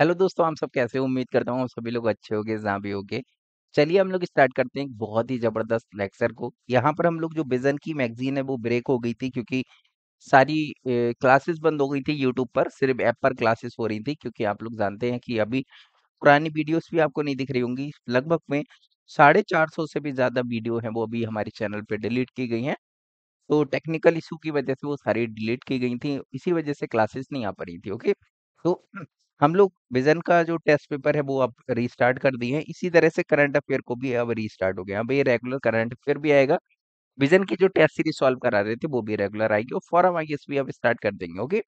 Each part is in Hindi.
हेलो दोस्तों हम सब कैसे उम्मीद करता हूँ सभी लोग अच्छे हो गए जहाँ भी हो गए चलिए हम लोग स्टार्ट करते हैं एक बहुत ही ज़बरदस्त लेक्चर को यहाँ पर हम लोग जो बिजन की मैगजीन है वो ब्रेक हो गई थी क्योंकि सारी क्लासेस बंद हो गई थी यूट्यूब पर सिर्फ ऐप पर क्लासेस हो रही थी क्योंकि आप लोग जानते हैं कि अभी पुरानी वीडियोस भी आपको नहीं दिख रही होंगी लगभग में साढ़े चार सौ से भी ज़्यादा वीडियो हैं वो अभी हमारे चैनल पर डिलीट की गई हैं तो टेक्निकल इशू की वजह से वो सारी डिलीट की गई थी इसी वजह से क्लासेस नहीं आ पा रही थी ओके तो हम लोग विजन का जो टेस्ट पेपर है वो अब रीस्टार्ट कर दिए हैं इसी तरह से करंट अफेयर को भी अब रीस्टार्ट हो गया अब ये रेगुलर करंट अफेयर भी आएगा विजन की जो टेस्ट सीरीज सॉल्व करा रहे थे वो भी रेगुलर आएगी और फॉरम आई भी अब स्टार्ट कर देंगे ओके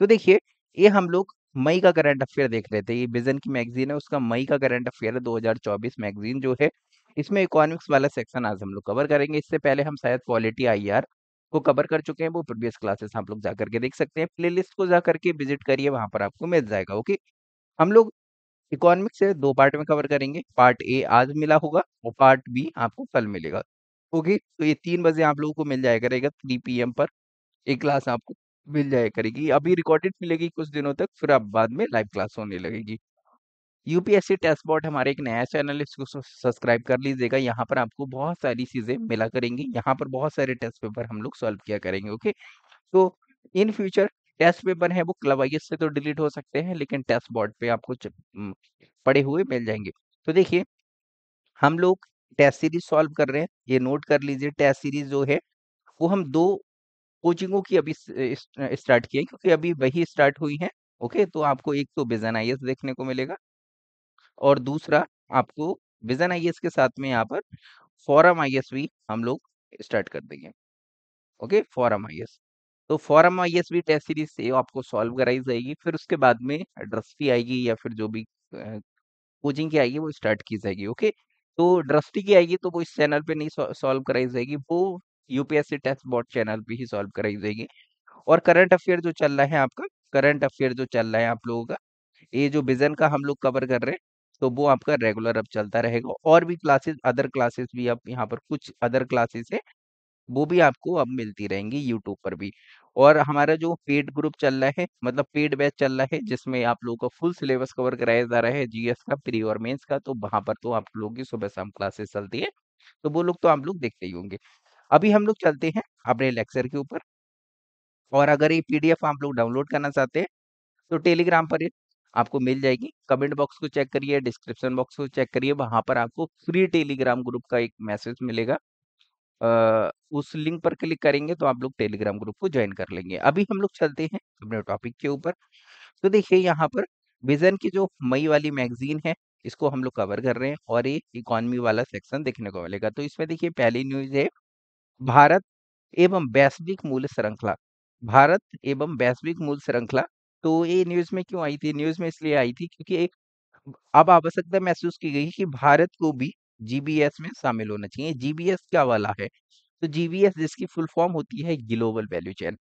तो देखिए ये हम लोग मई का करंट अफेयर देख रहे थे ये विजन की मैगजीन है उसका मई का करंट अफेयर है दो मैगजीन जो है इसमें इकोनॉमिक्स वाला सेक्शन आज हम लोग कवर करेंगे इससे पहले हम शायद पॉलिटी आई आर को कवर कर चुके हैं वो प्रीवियस क्लासेस आप लोग जा करके देख सकते हैं लिस्ट को जा करके विजिट करिए वहाँ पर आपको मिल जाएगा ओके हम लोग इकोनॉमिक्स से दो पार्ट में कवर करेंगे पार्ट ए आज मिला होगा और पार्ट बी आपको कल मिलेगा ओके तो ये तीन बजे आप लोगों को मिल जाया करेगा थ्री पी पर एक क्लास आपको मिल जाया करेगी अभी रिकॉर्डेड मिलेगी कुछ दिनों तक फिर आप बाद में लाइव क्लास होने लगेगी यूपीएससी टेस्ट बोर्ड हमारे एक नया चैनल इसको सब्सक्राइब कर लीजिएगा यहाँ पर आपको बहुत सारी चीज़ें मिला करेंगी यहाँ पर बहुत सारे टेस्ट पेपर हम लोग सॉल्व किया करेंगे ओके तो इन फ्यूचर टेस्ट पेपर है वो क्लब आई से तो डिलीट हो सकते हैं लेकिन टेस्ट बोर्ड पे आपको पड़े हुए मिल जाएंगे तो देखिए हम लोग टेस्ट सीरीज सॉल्व कर रहे हैं ये नोट कर लीजिए टेस्ट सीरीज जो है वो हम दो कोचिंगों की अभी स्टार्ट किए क्योंकि अभी वही स्टार्ट हुई है ओके तो आपको एक तो बिजन आई देखने को मिलेगा और दूसरा आपको विजन आई के साथ में यहाँ पर फॉरम आई भी हम लोग स्टार्ट कर देंगे ओके फॉरम आई तो फॉरम आई एस भी टेस्ट सीरीज से आपको सॉल्व कराई जाएगी फिर उसके बाद में ड्रस्टी आएगी या फिर जो भी कोचिंग की आएगी वो स्टार्ट की जाएगी ओके तो ड्रस्टी की आएगी तो वो इस चैनल पे नहीं सॉल्व कराई जाएगी वो यूपीएससी टेस्ट बोर्ड चैनल पे ही सॉल्व कराई जाएगी और करंट अफेयर जो चल रहा है आपका करंट अफेयर जो चल रहा है आप लोगों का ये जो विजन का हम लोग कवर कर रहे हैं तो वो आपका रेगुलर अब चलता रहेगा और भी क्लासेस अदर क्लासेस भी अब यहाँ पर कुछ अदर क्लासेस है वो भी आपको अब मिलती रहेंगी यूट्यूब पर भी और हमारा जो पेड ग्रुप चल रहा है मतलब पेड बैच चल रहा है जिसमें आप लोगों का फुल सिलेबस कवर कराया जा रहा है जीएस का प्री और मेंस का तो वहां पर तो आप लोगों की सुबह शाम क्लासेस चलती है तो वो लोग तो आप लोग देखते ही होंगे अभी हम लोग चलते हैं अपने लेक्चर के ऊपर और अगर ये पीडीएफ आप लोग डाउनलोड करना चाहते हैं तो टेलीग्राम पर आपको मिल जाएगी कमेंट बॉक्स को चेक करिए डिस्क्रिप्शन बॉक्स को चेक करिए वहां पर आपको फ्री टेलीग्राम ग्रुप का एक मैसेज मिलेगा आ, उस लिंक पर क्लिक करेंगे तो आप लोग टेलीग्राम ग्रुप को ज्वाइन कर लेंगे अभी हम लोग चलते हैं अपने टॉपिक के ऊपर तो देखिए यहाँ पर विजन की जो मई वाली मैगजीन है इसको हम लोग कवर कर रहे हैं और ये इकोनॉमी वाला सेक्शन देखने को मिलेगा तो इसमें देखिए पहली न्यूज है भारत एवं वैश्विक मूल्य श्रृंखला भारत एवं वैश्विक मूल्य श्रृंखला तो ये न्यूज़ में क्यों आई थी? न्यूज़ में इसलिए आई थी क्योंकि एक अब आवश्यकता महसूस की गई कि भारत को भी जीबीएस में शामिल होना चाहिए। जीबीएस क्या वाला है? तो जीबीएस जिसकी फुल फॉर्म होती है ग्लोबल वैल्यू चैन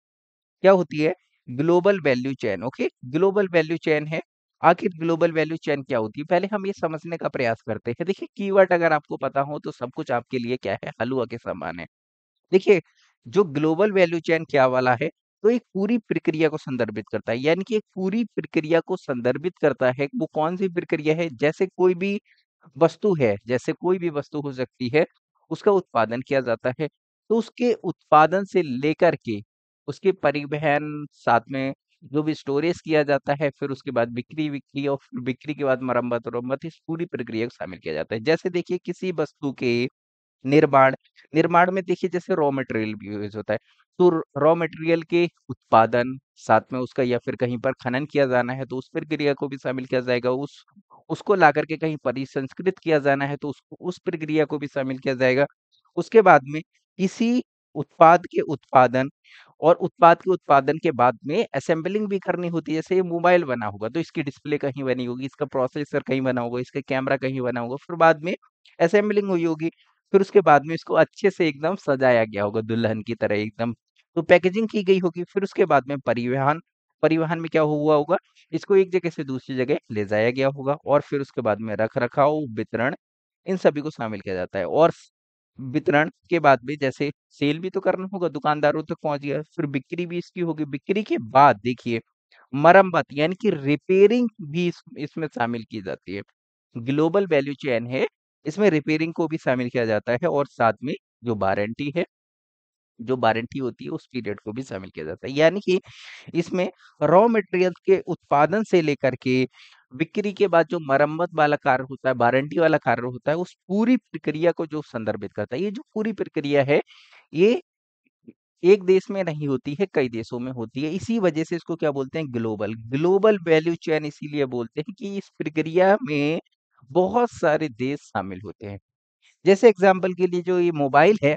क्या होती है? Global value chain okay? Global value chain है। आखिर ग्लोबल वैल्यू चैन क्या होती है? पहले हम ये समझने का प्रयास करते हैं। देखिए कीवर्ड अगर आपको पता हो तो सब कुछ आपके लिए क्या है? हलवा के समान है। देखिए जो ग्लोबल वैल्यू चैन क्या वाला है? तो एक पूरी प्रक्रिया को संदर्भित करता है यानी कि एक पूरी प्रक्रिया को संदर्भित करता है वो कौन सी प्रक्रिया है जैसे कोई भी वस्तु है जैसे कोई भी वस्तु हो सकती है उसका उत्पादन किया जाता है तो उसके उत्पादन से लेकर के उसके परिवहन साथ में जो भी स्टोरेज किया जाता है फिर उसके बाद बिक्री विक्री और बिक्री के बाद मरम्मत और मरम्मत इस पूरी प्रक्रिया को शामिल किया जाता है जैसे देखिए किसी वस्तु के निर्माण निर्माण में देखिए जैसे रॉ मटेरियल भी यूज होता है तो रॉ मटेरियल के उत्पादन साथ में उसका या फिर कहीं पर खनन किया जाना है तो उस प्रक्रिया को भी शामिल किया जाएगा उस उसको ला करके कहीं परिसंस्कृत किया जाना है तो उसको उस प्रक्रिया को भी शामिल किया जाएगा उसके बाद में इसी उत्पाद के उत्पादन और उत्पाद के उत्पादन के बाद में असेंबलिंग भी करनी होती है जैसे ये मोबाइल बना होगा तो इसकी डिस्प्ले कहीं बनी होगी इसका प्रोसेसर कहीं बना होगा इसका कैमरा कहीं बना होगा फिर बाद में असेंबलिंग हुई होगी फिर उसके बाद में इसको अच्छे से एकदम सजाया गया होगा दुल्हन की तरह एकदम तो पैकेजिंग की गई होगी फिर उसके बाद में परिवहन परिवहन में क्या हुआ होगा इसको एक जगह से दूसरी जगह ले जाया गया होगा और फिर उसके बाद में रख रखाव वितरण इन सभी को शामिल किया जाता है और वितरण के बाद भी जैसे सेल भी तो करना होगा दुकानदारों तक तो पहुंच गया फिर बिक्री भी इसकी होगी बिक्री के बाद देखिए मरम्मत यानी कि रिपेयरिंग भी इसमें शामिल की जाती है ग्लोबल वैल्यू चेन है इसमें रिपेयरिंग को भी शामिल किया जाता है और साथ में जो वारंटी है जो वारंटी होती है उस पीरियड को भी शामिल किया जाता है यानी कि इसमें रॉ मटेरियल के उत्पादन से लेकर के बिक्री के बाद जो मरम्मत वाला कार्य होता है वारंटी वाला कार्य होता है उस पूरी प्रक्रिया को जो संदर्भित करता है ये जो पूरी प्रक्रिया है ये एक देश में नहीं होती है कई देशों में होती है इसी वजह से इसको क्या बोलते हैं ग्लोबल ग्लोबल वैल्यू चैन इसीलिए बोलते हैं कि इस प्रक्रिया में बहुत सारे देश शामिल होते हैं जैसे एग्जाम्पल के लिए जो ये मोबाइल है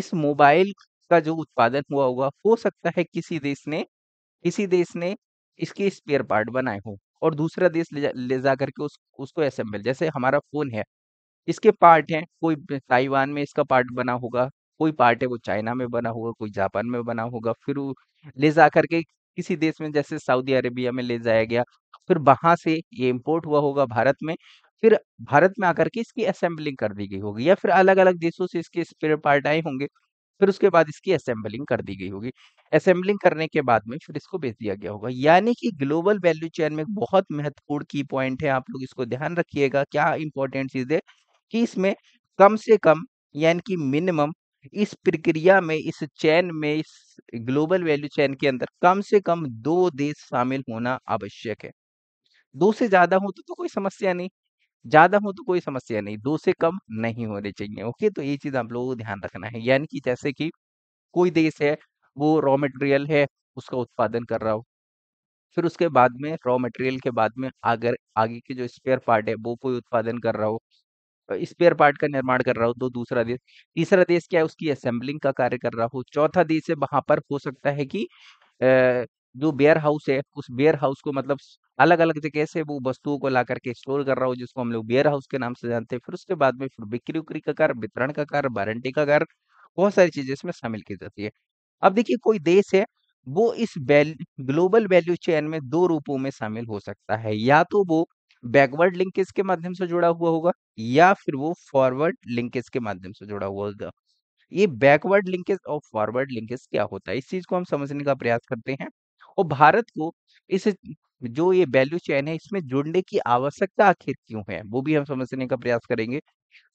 इस मोबाइल का जो उत्पादन हुआ होगा हो सकता है किसी देश ने किसी देश ने इसके स्पेयर पार्ट बनाए हो और दूसरा देश ले जा ले जा करके उस उसको असेंबल जैसे हमारा फ़ोन है इसके पार्ट हैं कोई ताइवान में इसका पार्ट बना होगा कोई पार्ट है वो चाइना में बना होगा कोई जापान में बना होगा फिर ले जा करके किसी देश में जैसे सऊदी अरेबिया में ले जाया गया फिर वहां से ये इम्पोर्ट हुआ होगा भारत में फिर भारत में आकर के इसकी असेंबलिंग कर दी गई होगी या फिर अलग अलग देशों से इसके स्पेयर पार्ट आए होंगे फिर उसके बाद इसकी असेंबलिंग कर दी गई होगी असेंबलिंग करने के बाद में फिर इसको बेच दिया गया होगा यानी कि ग्लोबल वैल्यू चेन में बहुत महत्वपूर्ण की पॉइंट है आप लोग इसको ध्यान रखिएगा क्या इंपॉर्टेंट चीज है कि इसमें कम से कम यानी कि मिनिमम इस प्रक्रिया में इस चैन में इस ग्लोबल वैल्यू चैन के अंदर कम से कम दो देश शामिल होना आवश्यक है दो से ज्यादा हो तो, तो कोई समस्या नहीं ज़्यादा हो तो कोई समस्या नहीं दो से कम नहीं होने चाहिए ओके तो ये चीज़ आप लोगों को ध्यान रखना है यानी कि जैसे कि कोई देश है वो रॉ मटेरियल है उसका उत्पादन कर रहा हो फिर उसके बाद में रॉ मटेरियल के बाद में अगर आगे के जो स्पेयर पार्ट है वो कोई उत्पादन कर रहा हो स्पेयर पार्ट का निर्माण कर रहा हो तो दूसरा देश तीसरा देश क्या है उसकी असेंबलिंग का कार्य कर रहा हो चौथा देश है वहां पर हो सकता है कि जो बेयर हाउस है उस बेयर हाउस को मतलब अलग-अलग जगह से वो वस्तुओं को ला करके स्टोर कर रहा हो जिसको हम लोग वेयर हाउस के नाम से जानते हैं। फिर उसके बाद में फिर बिक्री-उक्री का कर वितरण का कर वारंटी का कर बहुत सारी चीज़ें इसमें शामिल की जाती है। अब देखिए कोई देश है, वो इस वैल ग्लोबल वैल्यू चेन में दो रूपों में शामिल हो सकता है। या तो वो बैकवर्ड लिंकेज के माध्यम से जुड़ा हुआ होगा या फिर वो फॉरवर्ड लिंकेज के माध्यम से जुड़ा हुआ होगा। ये बैकवर्ड लिंकेज और फॉरवर्ड लिंकेज क्या होता है? इस चीज़ को हम समझने का प्रयास करते हैं और भारत को इस जो ये वैल्यू चैन है इसमें जुड़ने की आवश्यकता आखिर क्यों है वो भी हम समझने का प्रयास करेंगे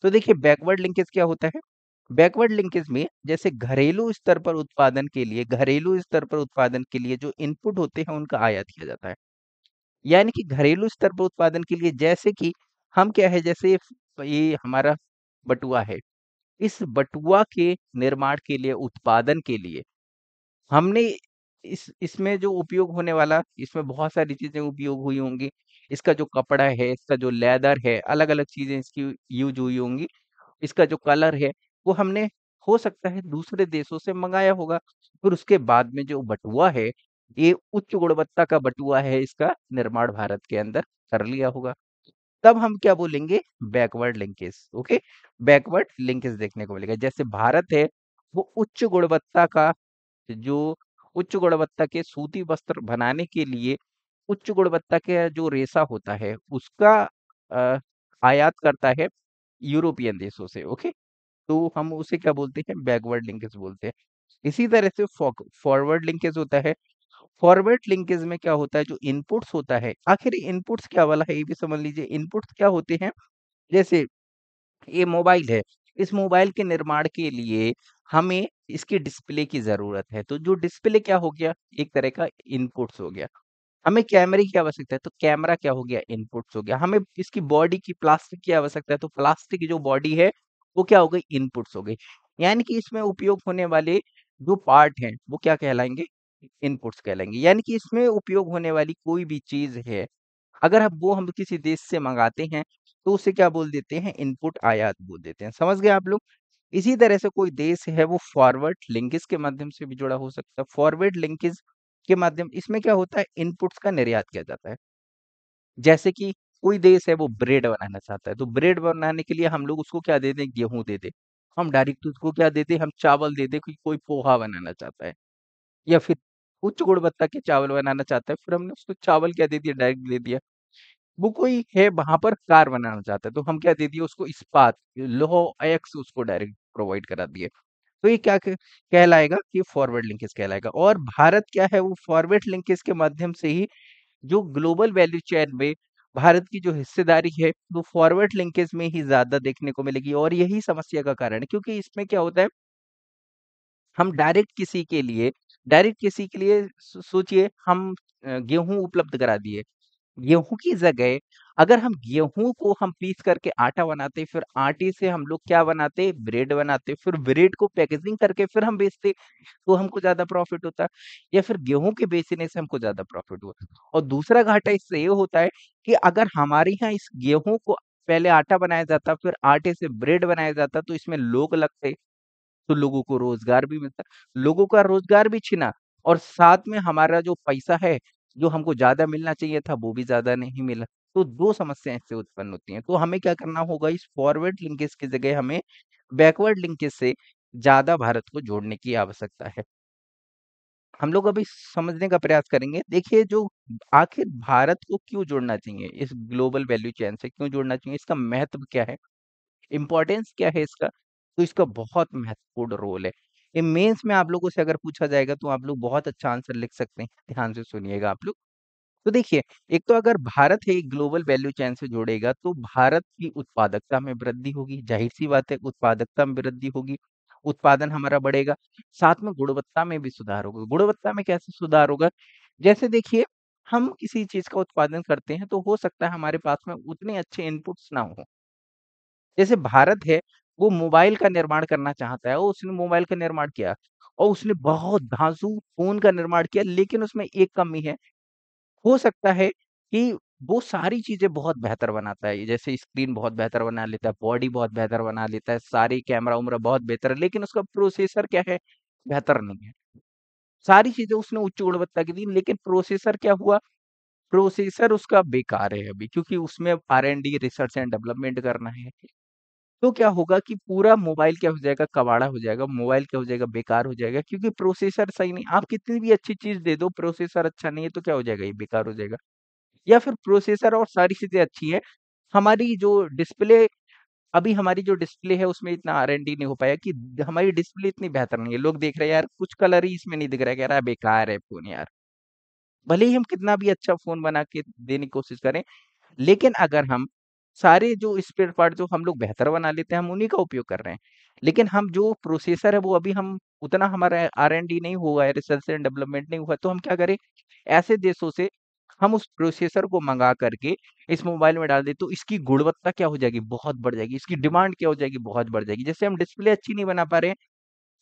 तो देखिए बैकवर्ड लिंकेज क्या होता है बैकवर्ड लिंकेज में जैसे घरेलू स्तर पर उत्पादन के लिए घरेलू स्तर पर उत्पादन के लिए जो इनपुट होते हैं उनका आयात किया जाता है यानी कि घरेलू स्तर पर उत्पादन के लिए जैसे कि हम क्या है जैसे ये हमारा बटुआ है इस बटुआ के निर्माण के लिए उत्पादन के लिए हमने इस इसमें जो उपयोग होने वाला इसमें बहुत सारी चीज़ें उपयोग हुई होंगी इसका जो कपड़ा है इसका जो लेदर है अलग अलग चीज़ें इसकी यूज हुई होंगी इसका जो कलर है वो हमने हो सकता है दूसरे देशों से मंगाया होगा फिर उसके बाद में जो बटुआ है ये उच्च गुणवत्ता का बटुआ है इसका निर्माण भारत के अंदर कर लिया होगा तब हम क्या बोलेंगे backward linkage okay backward linkage देखने को मिलेगा जैसे भारत है वो उच्च गुणवत्ता का जो उच्च गुणवत्ता के सूती वस्त्र बनाने के लिए उच्च गुणवत्ता के जो रेशा होता है उसका आयात करता है यूरोपियन देशों से ओके तो हम उसे क्या बोलते हैं बैकवर्ड लिंकेज बोलते हैं इसी तरह से फॉरवर्ड लिंकेज होता है फॉरवर्ड लिंकेज में क्या होता है जो इनपुट्स होता है आखिर इनपुट्स क्या वाला है ये भी समझ लीजिए इनपुट्स क्या होते हैं जैसे ये मोबाइल है इस मोबाइल के निर्माण के लिए हमें इसके डिस्प्ले की ज़रूरत है। तो जो डिस्प्ले क्या हो गया, एक तरह का इनपुट्स हो गया। हमें कैमरे की आवश्यकता है, तो कैमरा क्या हो गया इनपुट्स हो गया। हमें इसकी बॉडी की प्लास्टिक की आवश्यकता है, तो प्लास्टिक की जो बॉडी है, वो क्या हो गई इनपुट्स हो गई। यानी कि इसमें उपयोग होने वाले जो पार्ट हैं, वो क्या कहलाएंगे इनपुट्स कहलाएंगे यानी कि इसमें उपयोग होने वाली कोई भी चीज़ है, अगर हम वो हम किसी देश से मंगाते हैं, तो उसे क्या बोल देते हैं इनपुट आयात बोल देते हैं। समझ गए आप लोग? इसी तरह से कोई देश है वो फॉरवर्ड लिंकेज के माध्यम से भी जुड़ा हो सकता है फॉरवर्ड लिंकेज के माध्यम इसमें क्या होता है इनपुट्स का निर्यात किया जाता है जैसे कि कोई देश है वो ब्रेड बनाना चाहता है तो ब्रेड बनाने के लिए हम लोग उसको क्या दे दें गेहूं दे दें हम डायरेक्ट उसको क्या देते हैं हम चावल दे दें कि कोई पोहा बनाना चाहता है या फिर उच्च गुणवत्ता के चावल बनाना चाहता है फिर हमने उसको चावल क्या दे दिया डायरेक्ट दे दिया वो कोई है वहां पर कार बनाना चाहता है तो हम क्या दे दिए उसको इस्पात लोहो एक्स उसको डायरेक्ट प्रोवाइड करा दिए तो ये क्या कहलाएगा कि फॉरवर्ड लिंकेज कहलाएगा और भारत क्या है वो फॉरवर्ड लिंकेज के माध्यम से ही जो ग्लोबल वैल्यू चेन में भारत की जो हिस्सेदारी है वो फॉरवर्ड लिंकेज में ही ज्यादा देखने को मिलेगी और यही समस्या का कारण है क्योंकि इसमें क्या होता है हम डायरेक्ट किसी के लिए डायरेक्ट किसी के लिए सोचिए हम गेहूं उपलब्ध करा दिए गेहूं की जगह अगर हम गेहूं को हम पीस करके आटा बनाते फिर आटे से हम लोग क्या बनाते ब्रेड बनाते फिर ब्रेड को पैकेजिंग करके फिर हम बेचते तो हमको ज्यादा प्रॉफिट होता या फिर गेहूं के बेचने से हमको ज्यादा प्रॉफिट हुआ और दूसरा घाटा इससे ये होता है कि अगर हमारे यहाँ इस गेहूं को पहले आटा बनाया जाता फिर आटे से ब्रेड बनाया जाता तो इसमें लोग लगते तो लोगों को रोजगार भी मिलता लोगों का रोजगार भी छिना और साथ में हमारा जो पैसा है जो हमको ज्यादा मिलना चाहिए था वो भी ज्यादा नहीं मिला तो दो समस्याएं इससे उत्पन्न होती हैं तो हमें क्या करना होगा इस फॉरवर्ड लिंकेज की जगह हमें बैकवर्ड लिंकेज से ज़्यादा भारत को जोड़ने की आवश्यकता है हम लोग अभी समझने का प्रयास करेंगे देखिए जो आखिर भारत को क्यों जोड़ना चाहिए इस ग्लोबल वैल्यू चैन से क्यों जोड़ना चाहिए इसका महत्व क्या है इम्पोर्टेंस क्या है इसका तो इसका बहुत महत्वपूर्ण रोल है ये मेंस में आप लोगों से अगर पूछा जाएगा तो आप लोग बहुत अच्छा आंसर लिख सकते हैं ध्यान से सुनिएगा आप लोग तो देखिए एक तो अगर भारत है ग्लोबल वैल्यू चैन से जोड़ेगा तो भारत की उत्पादकता में वृद्धि होगी जाहिर सी बात है उत्पादकता में वृद्धि होगी उत्पादन हमारा बढ़ेगा साथ में गुणवत्ता में भी सुधार होगा गुणवत्ता में कैसे सुधार होगा जैसे देखिए हम किसी चीज का उत्पादन करते हैं तो हो सकता है हमारे पास में उतने अच्छे इनपुट्स ना हो जैसे भारत है वो मोबाइल का निर्माण करना चाहता है उसने मोबाइल का निर्माण किया और उसने बहुत धांसू फोन का निर्माण किया लेकिन उसमें एक कमी है हो सकता है कि वो सारी चीज़ें बहुत बेहतर बनाता है, जैसे स्क्रीन बहुत बेहतर बना लेता है, बॉडी बहुत बेहतर बना लेता है, सारी कैमरा-उमरा बहुत बेहतर है, लेकिन उसका प्रोसेसर क्या है, बेहतर नहीं है। सारी चीज़ें उसने उच्च गुणवत्ता की दी, लेकिन प्रोसेसर क्या हुआ, प्रोसेसर उसका बेकार है अभी क्योंकि उसमें R and D, research and development करना है। तो क्या होगा कि पूरा मोबाइल क्या हो जाएगा कबाड़ा हो जाएगा मोबाइल क्या हो जाएगा बेकार हो जाएगा क्योंकि प्रोसेसर सही नहीं आप कितनी भी अच्छी चीज दे दो प्रोसेसर अच्छा नहीं है तो क्या हो जाएगा ये बेकार हो जाएगा या फिर प्रोसेसर और सारी चीजें अच्छी है हमारी जो डिस्प्ले अभी हमारी जो डिस्प्ले है उसमें इतना आर एन डी नहीं हो पाया कि हमारी डिस्प्ले इतनी बेहतर नहीं है लोग देख रहे हैं यार कुछ कलर ही इसमें नहीं दिख रहा है कह रहा है बेकार है फोन यार भले ही हम कितना भी अच्छा फोन बना के देने की कोशिश करें लेकिन अगर हम सारे जो स्पेयर पार्ट जो हम लोग बेहतर बना लेते हैं हम उन्हीं का उपयोग कर रहे हैं लेकिन हम जो प्रोसेसर है वो अभी हम उतना हमारा आर एंड डी नहीं हुआ है रिसर्च एंड डेवलपमेंट नहीं हुआ तो हम क्या करें ऐसे देशों से हम उस प्रोसेसर को मंगा करके इस मोबाइल में डाल दे तो इसकी गुणवत्ता क्या हो जाएगी बहुत बढ़ जाएगी इसकी डिमांड क्या हो जाएगी बहुत बढ़ जाएगी जैसे हम डिस्प्ले अच्छी नहीं बना पा रहे हैं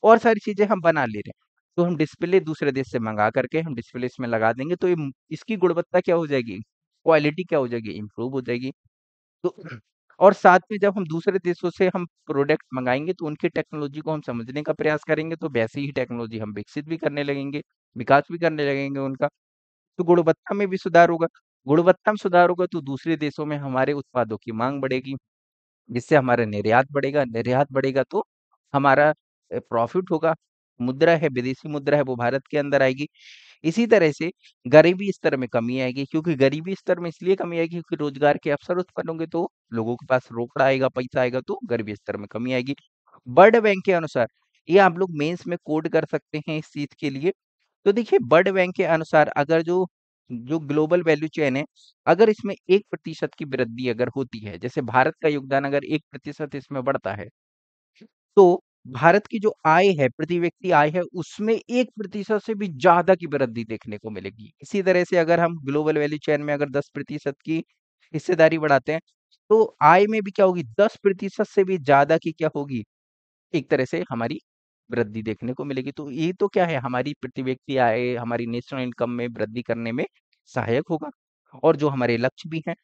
और सारी चीज़ें हम बना ले रहे हैं तो हम डिस्प्ले दूसरे देश से मंगा करके हम डिस्प्ले इसमें लगा देंगे तो इसकी गुणवत्ता क्या हो जाएगी क्वालिटी क्या हो जाएगी इम्प्रूव हो जाएगी तो और साथ में जब हम दूसरे देशों से हम प्रोडक्ट मंगाएंगे तो उनकी टेक्नोलॉजी को हम समझने का प्रयास करेंगे तो वैसे ही टेक्नोलॉजी हम विकसित भी करने लगेंगे विकास भी करने लगेंगे उनका तो गुणवत्ता में भी सुधार होगा गुणवत्ता में सुधार होगा तो दूसरे देशों में हमारे उत्पादों की मांग बढ़ेगी जिससे हमारा निर्यात बढ़ेगा निर्यात बढ़ेगा तो हमारा प्रॉफिट होगा मुद्रा है विदेशी मुद्रा है वो भारत के अंदर आएगी इसी तरह से गरीबी स्तर में कमी आएगी क्योंकि गरीबी स्तर में इसलिए कमी आएगी क्योंकि रोजगार के अवसर उत्पन्न होंगे तो लोगों के पास रोकड़ा आएगा पैसा आएगा तो गरीबी स्तर में कमी आएगी बर्ड बैंक के अनुसार ये आप लोग मेन्स में कोड कर सकते हैं इस चीज के लिए तो देखिए बर्ड बैंक के अनुसार अगर जो जो ग्लोबल वैल्यू चेन है अगर इसमें एक प्रतिशत की वृद्धि अगर होती है जैसे भारत का योगदान अगर एक प्रतिशत इसमें बढ़ता है तो भारत की जो आय है प्रति व्यक्ति आय है उसमें एक प्रतिशत से भी ज्यादा की वृद्धि देखने को मिलेगी इसी तरह से अगर हम ग्लोबल वैल्यू चेन में अगर दस प्रतिशत की हिस्सेदारी बढ़ाते हैं तो आय में भी क्या होगी दस प्रतिशत से भी ज्यादा की क्या होगी एक तरह से हमारी वृद्धि देखने को मिलेगी तो ये तो क्या है हमारी प्रति व्यक्ति आय हमारी नेशनल इनकम में वृद्धि करने में सहायक होगा और जो हमारे लक्ष्य भी हैं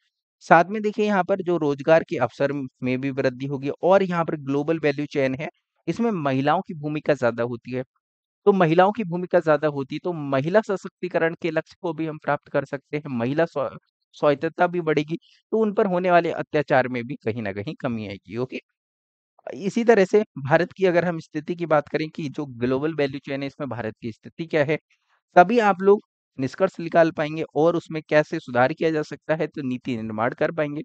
साथ में देखिए यहाँ पर जो रोजगार के अवसर में भी वृद्धि होगी और यहाँ पर ग्लोबल वैल्यू चेन है इसमें महिलाओं की भूमिका ज्यादा होती है तो महिलाओं की भूमिका ज्यादा होती है तो महिला सशक्तिकरण के लक्ष्य को भी हम प्राप्त कर सकते हैं महिला स्वायत्तता भी बढ़ेगी तो उन पर होने वाले अत्याचार में भी कहीं ना कहीं कमी आएगी ओके इसी तरह से भारत की अगर हम स्थिति की बात करें कि जो ग्लोबल वैल्यू चेन है इसमें भारत की स्थिति क्या है तभी आप लोग निष्कर्ष निकाल पाएंगे और उसमें कैसे सुधार किया जा सकता है तो नीति निर्माण कर पाएंगे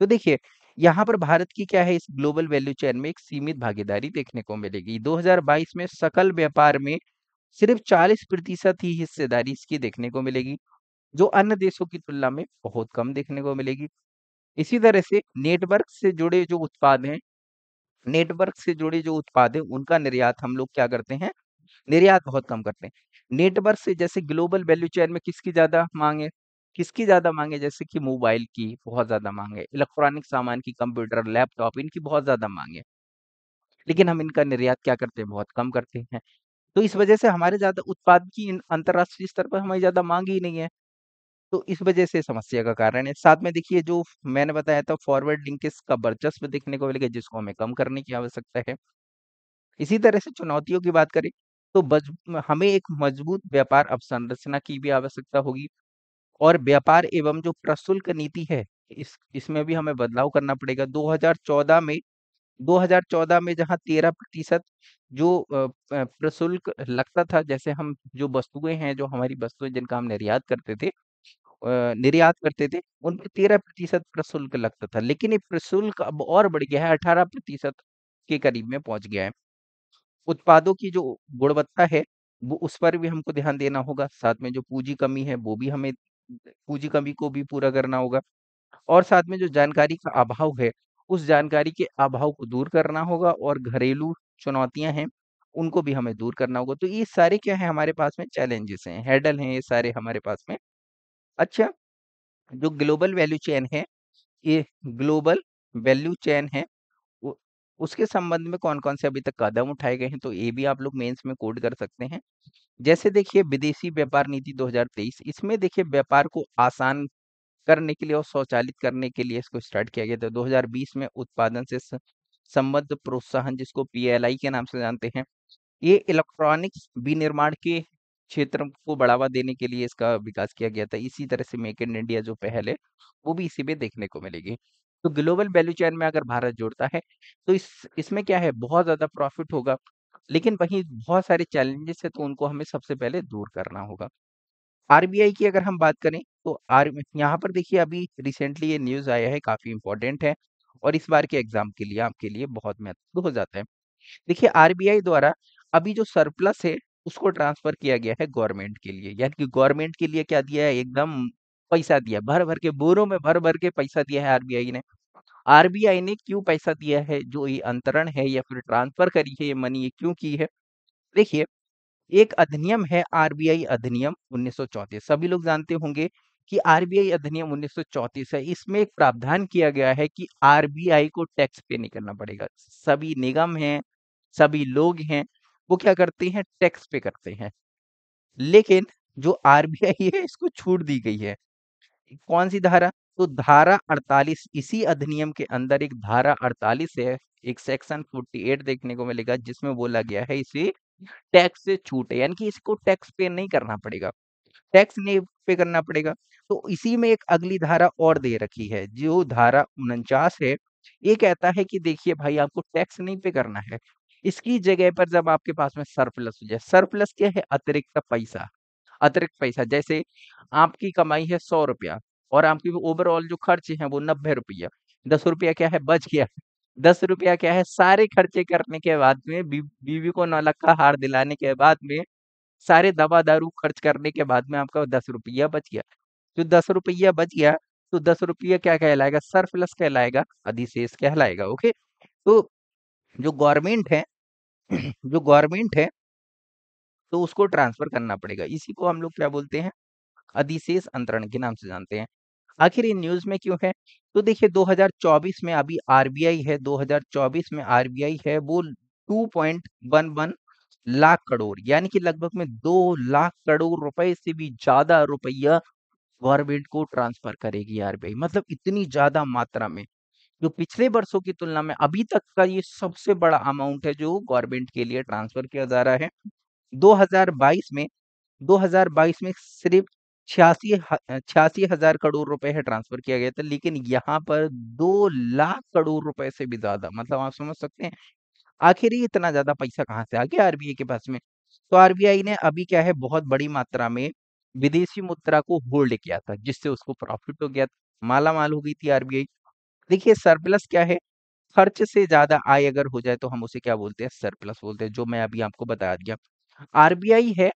तो देखिए यहाँ पर भारत की क्या है इस ग्लोबल वैल्यू चेन में एक सीमित भागीदारी देखने को मिलेगी 2022 में सकल व्यापार में सिर्फ 40 प्रतिशत ही हिस्सेदारी इसकी देखने को मिलेगी जो अन्य देशों की तुलना में बहुत कम देखने को मिलेगी इसी तरह से नेटवर्क से जुड़े जो उत्पाद हैं नेटवर्क से जुड़े जो उत्पाद हैं उनका निर्यात हम लोग क्या करते हैं निर्यात बहुत कम करते हैं नेटवर्क से जैसे ग्लोबल वैल्यू चेन में किसकी ज्यादा मांग है किसकी ज़्यादा मांगे है? जैसे कि मोबाइल की बहुत ज़्यादा मांग है, इलेक्ट्रॉनिक सामान की, कंप्यूटर, लैपटॉप इनकी बहुत ज़्यादा मांग है। लेकिन हम इनका निर्यात क्या करते हैं? बहुत कम करते हैं। तो इस वजह से हमारे ज़्यादा उत्पाद की अंतरराष्ट्रीय अंतर्राष्ट्रीय स्तर पर हमारी ज़्यादा मांग ही नहीं है। तो इस वजह से समस्या का कारण है। साथ में देखिए जो मैंने बताया था फॉरवर्ड लिंकेज का वर्चस्व देखने को मिलेगा जिसको हमें कम करने की आवश्यकता है। इसी तरह से चुनौतियों की बात करें तो हमें एक मजबूत व्यापार अवसंरचना की भी आवश्यकता होगी। और व्यापार एवं जो प्रशुल्क नीति है इस इसमें भी हमें बदलाव करना पड़ेगा 2014 में 2014 में जहां 13 प्रतिशत जो प्रशुल्क लगता था जैसे हम जो वस्तुएं हैं जो हमारी वस्तुएं जिनका हम निर्यात करते थे निर्यात करते थे उन पर तेरह प्रतिशत प्रशुल्क लगता था लेकिन ये प्रशुल्क अब और बढ़ गया है अठारह प्रतिशत के करीब में पहुंच गया है उत्पादों की जो गुणवत्ता है वो उस पर भी हमको ध्यान देना होगा साथ में जो पूंजी कमी है वो भी हमें पूंजी कमी को भी पूरा करना होगा और साथ में जो जानकारी का अभाव है उस जानकारी के अभाव को दूर करना होगा और घरेलू चुनौतियां हैं उनको भी हमें दूर करना होगा तो ये सारे क्या है हमारे पास में चैलेंजेस हैं हैडल हैं ये सारे हमारे पास में अच्छा जो ग्लोबल वैल्यू चेन है ये ग्लोबल वैल्यू चेन है उसके संबंध में कौन कौन से अभी तक कदम उठाए गए हैं तो ये भी आप लोग मेंस में कोड कर सकते हैं जैसे देखिए विदेशी व्यापार नीति 2023 इसमें देखिए व्यापार को आसान करने के लिए और स्वचालित करने के लिए इसको स्टार्ट किया गया था 2020 में उत्पादन से संबद्ध प्रोत्साहन जिसको पी के नाम से जानते हैं ये इलेक्ट्रॉनिक्स विनिर्माण के क्षेत्र को बढ़ावा देने के लिए इसका विकास किया गया था इसी तरह से मेक इन इंडिया जो पहल है वो भी इसी में देखने को मिलेगी तो ग्लोबल वैल्यू चैन में अगर भारत जुड़ता है तो इस इसमें क्या है बहुत ज़्यादा प्रॉफिट होगा लेकिन वहीं बहुत सारे चैलेंजेस है तो उनको हमें सबसे पहले दूर करना होगा आरबीआई की अगर हम बात करें तो आर यहाँ पर देखिए अभी रिसेंटली ये न्यूज़ आया है काफ़ी इंपॉर्टेंट है और इस बार के एग्जाम के लिए आपके लिए बहुत महत्व हो जाता है देखिए आरबीआई द्वारा अभी जो सरप्लस है उसको ट्रांसफर किया गया है गवर्नमेंट के लिए यानी कि गवर्नमेंट के लिए क्या दिया है एकदम पैसा दिया भर भर के बोरों में भर भर के पैसा दिया है आरबीआई ने आरबीआई ने क्यों पैसा दिया है जो ये अंतरण है या फिर ट्रांसफर करी है ये मनी ये क्यों की है देखिए एक अधिनियम है आरबीआई अधिनियम 1934 सभी लोग जानते होंगे कि आरबीआई अधिनियम 1934 है इसमें एक प्रावधान किया गया है कि आरबीआई को टैक्स पे नहीं करना पड़ेगा सभी निगम हैं सभी लोग हैं वो क्या करते हैं टैक्स पे करते हैं लेकिन जो आरबीआई है इसको छूट दी गई है कौन सी धारा तो धारा 48 इसी अधिनियम के अंदर एक धारा 48 है एक सेक्शन 48 देखने को मिलेगा जिसमें बोला गया है इसे टैक्स से छूट है यानी कि इसको टैक्स पे नहीं करना पड़ेगा टैक्स नहीं पे करना पड़ेगा तो इसी में एक अगली धारा और दे रखी है जो धारा उनचास है ये कहता है कि देखिए भाई आपको टैक्स नहीं पे करना है इसकी जगह पर जब आपके पास में सरप्लस हो जाए सरप्लस क्या है अतिरिक्त पैसा अतिरिक्त पैसा जैसे आपकी कमाई है सौ रुपया और आपकी ओवरऑल जो खर्च है वो नब्बे रुपया दस रुपया क्या है बच गया दस रुपया क्या है सारे खर्चे करने के बाद में बीवी को नौलक का हार दिलाने के बाद में सारे दवा दारू खर्च करने के बाद में आपका दस रुपया बच गया जो दस रुपया बच गया तो दस रुपया क्या कहलाएगा सरप्लस कहलाएगा अधिशेष कहलाएगा ओके तो जो गवर्नमेंट है जो गवर्नमेंट है तो उसको ट्रांसफर करना पड़ेगा इसी को हम लोग क्या बोलते हैं अधिशेष अंतरण के नाम से जानते हैं आखिर इन न्यूज में क्यों है तो देखिए 2024 में अभी आरबीआई है 2024 में आरबीआई है वो 2.11 लाख करोड़ यानी कि लगभग में दो लाख करोड़ रुपए से भी ज्यादा रुपया गवर्नमेंट को ट्रांसफर करेगी आरबीआई मतलब इतनी ज्यादा मात्रा में जो पिछले वर्षों की तुलना में अभी तक का ये सबसे बड़ा अमाउंट है जो गवर्नमेंट के लिए ट्रांसफर किया जा रहा है 2022 में 2022 में सिर्फ छियासी छियासी हजार करोड़ रुपए है ट्रांसफर किया गया था लेकिन यहाँ पर दो लाख करोड़ रुपए से भी ज्यादा मतलब आप समझ सकते हैं आखिर ही इतना ज्यादा पैसा कहाँ से आ गया आरबीआई के पास में तो आरबीआई ने अभी क्या है बहुत बड़ी मात्रा में विदेशी मुद्रा को होल्ड किया था जिससे उसको प्रॉफिट हो गया था माला माल हो गई थी आरबीआई देखिए सरप्लस क्या है खर्च से ज्यादा आय अगर हो जाए तो हम उसे क्या बोलते हैं सरप्लस बोलते हैं जो मैं अभी आपको बता दिया आरबीआई है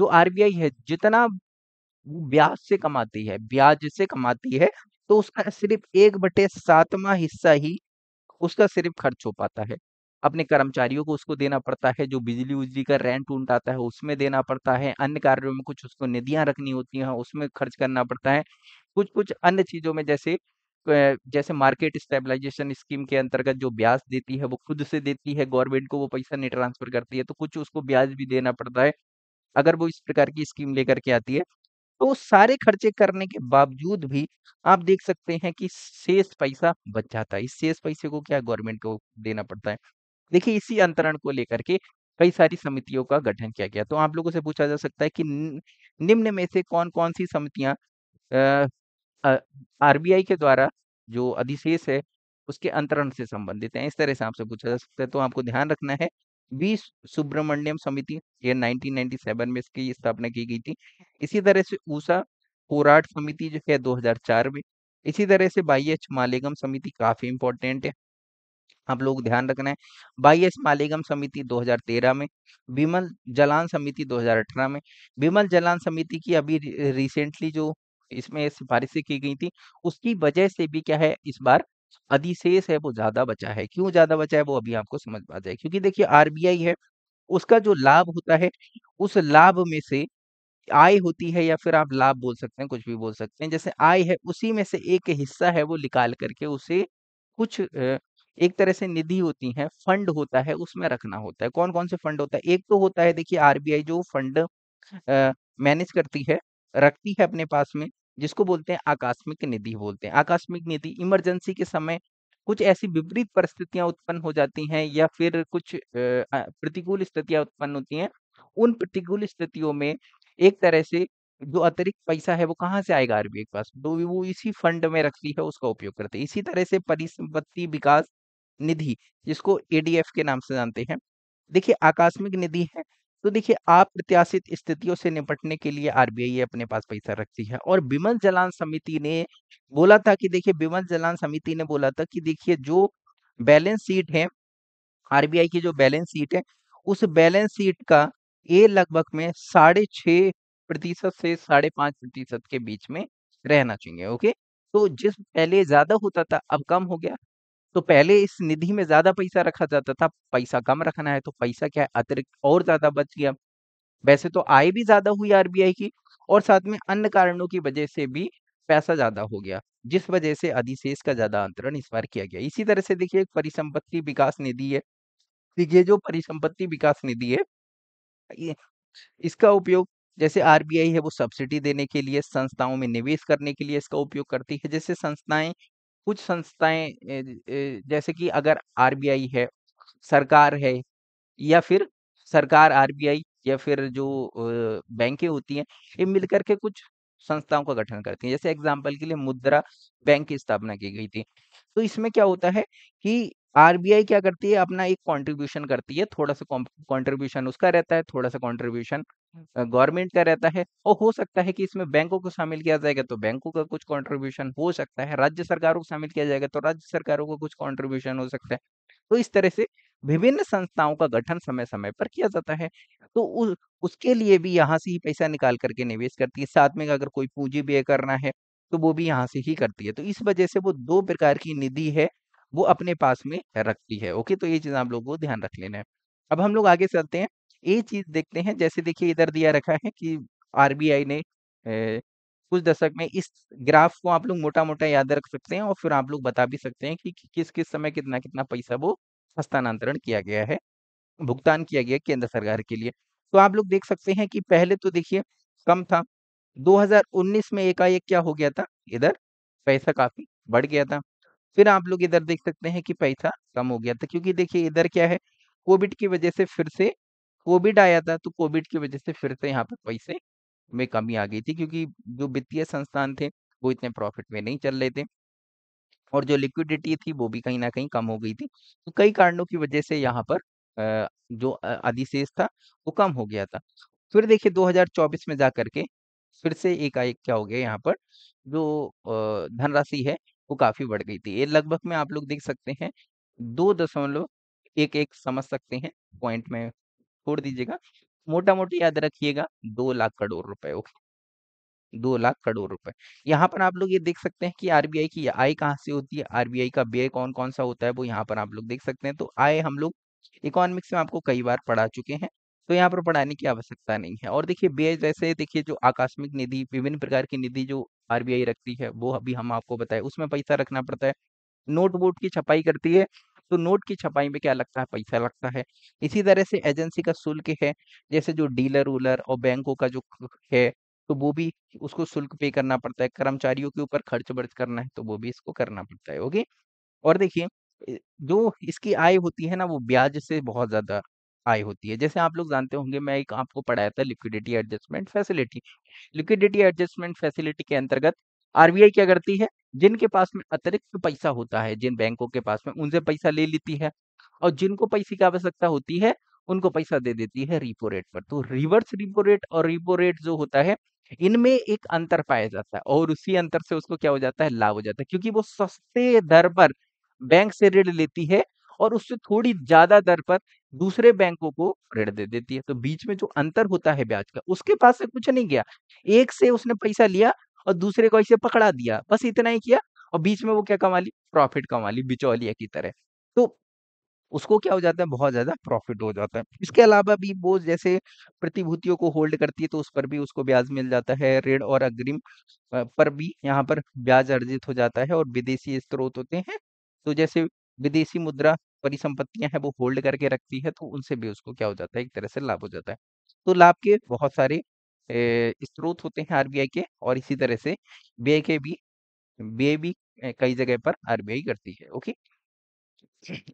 जो आरबीआई है जितना वो ब्याज से कमाती है ब्याज से कमाती है तो उसका सिर्फ एक बटे सातवा हिस्सा ही उसका सिर्फ खर्च हो पाता है अपने कर्मचारियों को उसको देना पड़ता है जो बिजली उजली का रेंट उंट आता है उसमें देना पड़ता है अन्य कार्यों में कुछ उसको निधियां रखनी होती हैं उसमें खर्च करना पड़ता है कुछ कुछ अन्य चीजों में जैसे जैसे मार्केट स्टेबलाइजेशन स्कीम के अंतर्गत जो ब्याज देती है वो खुद से देती है गवर्नमेंट को वो पैसा नहीं ट्रांसफर करती है तो कुछ उसको ब्याज भी देना पड़ता है अगर वो इस प्रकार की स्कीम लेकर के आती है तो सारे खर्चे करने के बावजूद भी आप देख सकते हैं कि शेष पैसा बच जाता है इस शेष पैसे को क्या गवर्नमेंट को देना पड़ता है देखिए इसी अंतरण को लेकर के कई सारी समितियों का गठन किया गया तो आप लोगों से पूछा जा सकता है कि निम्न में से कौन कौन सी समितियां आरबीआई के द्वारा जो अधिशेष है उसके अंतरण से संबंधित है इस तरह से आपसे पूछा जा सकता है तो आपको ध्यान रखना है वी सुब्रमण्यम समिति ये 1997 में इसकी स्थापना की गई थी इसी तरह से ऊषा कोराट समिति जो है 2004 में इसी तरह से बाई एच मालेगम समिति काफी इंपॉर्टेंट है आप लोग ध्यान रखना है बाई एच मालेगम समिति 2013 में विमल जलान समिति 2018 में विमल जलान समिति की अभी रिसेंटली जो इसमें सिफारिशें की गई थी उसकी वजह से भी क्या है इस बार अधिशेष है वो ज्यादा बचा है क्यों ज्यादा बचा है वो अभी आपको समझ आ जाए क्योंकि देखिए आरबीआई है उसका जो लाभ होता है उस लाभ में से आय होती है या फिर आप लाभ बोल सकते हैं कुछ भी बोल सकते हैं जैसे आय है उसी में से एक हिस्सा है वो निकाल करके उसे कुछ एक तरह से निधि होती है फंड होता है उसमें रखना होता है कौन कौन से फंड होता है एक तो होता है देखिए आरबीआई जो फंड मैनेज करती है रखती है अपने पास में जिसको बोलते हैं आकस्मिक निधि बोलते हैं आकस्मिक निधि इमरजेंसी के समय कुछ ऐसी विपरीत परिस्थितियां उत्पन्न हो जाती हैं या फिर कुछ प्रतिकूल स्थितियां उत्पन्न होती हैं उन प्रतिकूल स्थितियों में एक तरह से जो अतिरिक्त पैसा है वो कहाँ से आएगा आरबीआई के पास तो वो इसी फंड में रखती है उसका उपयोग करते हैं इसी तरह से परिसंपत्ति विकास निधि जिसको एडीएफ के नाम से जानते हैं देखिए आकस्मिक निधि है तो देखिए अप्रत्याशित स्थितियों से निपटने के लिए आरबीआई अपने पास पैसा रखती है और विमल जलान समिति ने बोला था कि देखिए विमल जलान समिति ने बोला था कि देखिए जो बैलेंस शीट है आरबीआई की जो बैलेंस शीट है उस बैलेंस शीट का ये लगभग में साढ़े छह प्रतिशत से साढ़े पांच प्रतिशत के बीच में रहना चाहिए ओके तो जिस पहले ज्यादा होता था अब कम हो गया तो पहले इस निधि में ज्यादा पैसा रखा जाता था पैसा कम रखना है तो पैसा क्या है अतिरिक्त और ज्यादा बच गया वैसे तो आय भी ज्यादा हुई आरबीआई की और साथ में अन्य कारणों की वजह से भी पैसा ज्यादा हो गया जिस वजह से अधिशेष का ज्यादा अंतरण इस बार किया गया इसी तरह से देखिए परिसंपत्ति विकास निधि है ये जो परिसंपत्ति विकास निधि है इसका उपयोग जैसे आरबीआई है वो सब्सिडी देने के लिए संस्थाओं में निवेश करने के लिए इसका उपयोग करती है जैसे संस्थाएं कुछ संस्थाएं जैसे कि अगर आरबीआई है, सरकार है या फिर सरकार, आरबीआई या फिर जो बैंकें होती हैं, ये मिलकर के कुछ संस्थाओं का गठन करती हैं। जैसे एग्ज़ाम्पल के लिए मुद्रा बैंक की स्थापना की गई थी। तो इसमें क्या होता है कि आरबीआई क्या करती है अपना एक कंट्रीब्यूशन करती है, थोड़ा-सा कंट्रीब्यूशन उसका रहता है, थोड़ा-सा कंट्रीब्यूशन गवर्नमेंट का रहता है और हो सकता है कि इसमें बैंकों को शामिल किया जाएगा तो बैंकों का कुछ कंट्रीब्यूशन हो सकता है राज्य सरकारों को शामिल किया जाएगा तो राज्य सरकारों का कुछ कंट्रीब्यूशन हो सकता है तो इस तरह से विभिन्न संस्थाओं का गठन समय समय पर किया जाता है तो उ, उसके लिए भी यहाँ से ही पैसा निकाल करके निवेश करती है साथ में अगर कोई पूंजी व्यय करना है तो वो भी यहाँ से ही करती है तो इस वजह से वो दो प्रकार की निधि है वो अपने पास में रखती है ओके तो ये चीज आप लोगों को ध्यान रख लेना है अब हम लोग आगे चलते हैं ये चीज देखते हैं जैसे देखिए इधर दिया रखा है कि आरबीआई ने ए, कुछ दशक में इस ग्राफ को आप लोग मोटा मोटा याद रख सकते हैं और फिर आप लोग बता भी सकते हैं कि किस किस समय कितना कितना पैसा वो हस्तांतरण किया गया है भुगतान किया गया केंद्र सरकार के लिए तो आप लोग देख सकते हैं कि पहले तो देखिए कम था 2019 में एकाएक क्या हो गया था इधर पैसा काफी बढ़ गया था फिर आप लोग इधर देख सकते हैं कि पैसा कम हो गया था क्योंकि देखिए इधर क्या है कोविड की वजह से फिर से कोविड आया था तो कोविड की वजह से फिर से यहाँ पर पैसे में कमी आ गई थी क्योंकि जो वित्तीय संस्थान थे वो इतने प्रॉफिट में नहीं चल रहे थे और जो लिक्विडिटी थी वो भी कहीं ना कहीं कम हो गई थी तो कई कारणों की वजह से यहाँ पर जो अधिशेष था वो कम हो गया था फिर देखिए 2024 में जा करके फिर से एकाएक क्या हो गया यहाँ पर जो धनराशि है वो काफी बढ़ गई थी ये लगभग में आप लोग देख सकते हैं दो दशमलव एक एक समझ सकते हैं पॉइंट में छोड़ दीजिएगा मोटा मोटी याद रखिएगा दो लाख करोड़ रुपए ओके दो लाख करोड़ रुपए यहाँ पर आप लोग ये देख सकते हैं कि आरबीआई की आय कहाँ से होती है आरबीआई का व्यय कौन कौन सा होता है वो यहाँ पर आप लोग देख सकते हैं तो आय हम लोग इकोनॉमिक्स में आपको कई बार पढ़ा चुके हैं तो यहाँ पर पढ़ाने की आवश्यकता नहीं है और देखिए व्यय जैसे देखिए जो आकस्मिक निधि विभिन्न प्रकार की निधि जो आरबीआई रखती है वो अभी हम आपको बताए उसमें पैसा रखना पड़ता है नोट की छपाई करती है तो नोट की छपाई में क्या लगता है पैसा लगता है इसी तरह से एजेंसी का शुल्क है जैसे जो डीलर उलर और बैंकों का जो है तो वो भी उसको शुल्क पे करना पड़ता है कर्मचारियों के ऊपर खर्च बर्च करना है तो वो भी इसको करना पड़ता है ओके और देखिए जो इसकी आय होती है ना वो ब्याज से बहुत ज़्यादा आय होती है जैसे आप लोग जानते होंगे मैं एक आपको पढ़ाया था liquidity adjustment facility liquidity adjustment facility के अंतर्गत आरबीआई क्या करती है जिनके पास में अतिरिक्त पैसा होता है जिन बैंकों के पास में उनसे पैसा ले लेती है और जिनको पैसे की आवश्यकता होती है उनको पैसा दे देती है रिपो रेट पर तो रिवर्स रिपो रेट और रिपो रेट जो होता है इनमें एक अंतर पाया जाता है और उसी अंतर से उसको क्या हो जाता है लाभ हो जाता है क्योंकि वो सस्ते दर पर बैंक से ऋण लेती है और उससे थोड़ी ज्यादा दर पर दूसरे बैंकों को ऋण दे देती है तो बीच में जो अंतर होता है ब्याज का उसके पास से कुछ नहीं गया एक से उसने पैसा लिया और दूसरे को ऐसे पकड़ा दिया बस इतना ही किया और बीच में वो क्या कमा ली प्रॉफिट कमा ली बिचौलिया की तरह तो उसको क्या हो जाता है बहुत ज्यादा प्रॉफिट हो जाता है इसके अलावा भी वो जैसे प्रतिभूतियों को होल्ड करती है तो उस पर भी उसको ब्याज मिल जाता है ऋण और अग्रिम पर भी यहाँ पर ब्याज अर्जित हो जाता है और विदेशी स्रोत होते हैं तो जैसे विदेशी मुद्रा परिसंपत्तियां हैं वो होल्ड करके रखती है तो उनसे भी उसको क्या हो जाता है एक तरह से लाभ हो जाता है तो लाभ के बहुत सारे स्रोत होते हैं आरबीआई के और इसी तरह से बे के भी बे भी कई जगह पर आरबीआई करती है ओके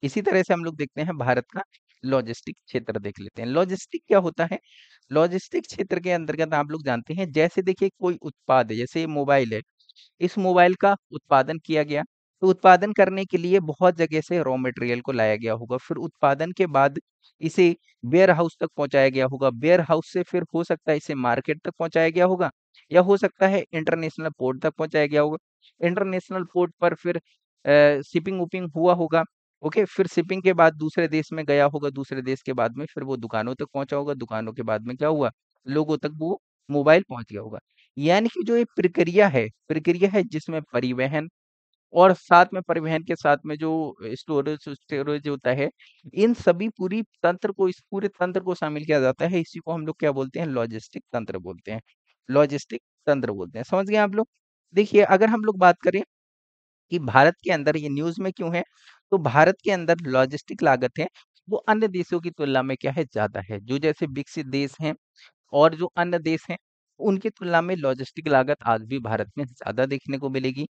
इसी तरह से हम लोग देखते हैं भारत का लॉजिस्टिक क्षेत्र देख लेते हैं लॉजिस्टिक क्या होता है लॉजिस्टिक क्षेत्र के अंतर्गत आप लोग जानते हैं जैसे देखिए कोई उत्पाद है जैसे मोबाइल है इस मोबाइल का उत्पादन किया गया तो उत्पादन करने के लिए बहुत जगह से रॉ मटेरियल को लाया गया होगा फिर उत्पादन के बाद इसे वेयर हाउस तक पहुंचाया गया होगा वेयर हाउस से फिर हो सकता है इसे मार्केट तक पहुंचाया गया होगा या हो सकता है इंटरनेशनल पोर्ट तक पहुंचाया गया होगा इंटरनेशनल पोर्ट पर फिर शिपिंग उपिंग हुआ होगा ओके फिर शिपिंग के बाद दूसरे देश में गया होगा दूसरे देश के बाद में फिर वो दुकानों तक पहुंचा होगा दुकानों के बाद में क्या हुआ लोगों तक वो मोबाइल पहुंच गया होगा यानी कि जो ये प्रक्रिया है प्रक्रिया है जिसमें परिवहन और साथ में परिवहन के साथ में जो स्टोरेज स्टोरेज होता है इन सभी पूरी तंत्र को इस पूरे तंत्र को शामिल किया जाता है इसी को हम लोग क्या बोलते हैं लॉजिस्टिक तंत्र बोलते हैं लॉजिस्टिक तंत्र बोलते हैं समझ गए आप लोग देखिए अगर हम लोग बात करें कि भारत के अंदर ये न्यूज में क्यों है तो भारत के अंदर लॉजिस्टिक लागत है वो अन्य देशों की तुलना में क्या है ज्यादा है जो जैसे विकसित देश हैं और जो अन्य देश हैं उनकी तुलना में लॉजिस्टिक लागत आज भी भारत में ज्यादा देखने को मिलेगी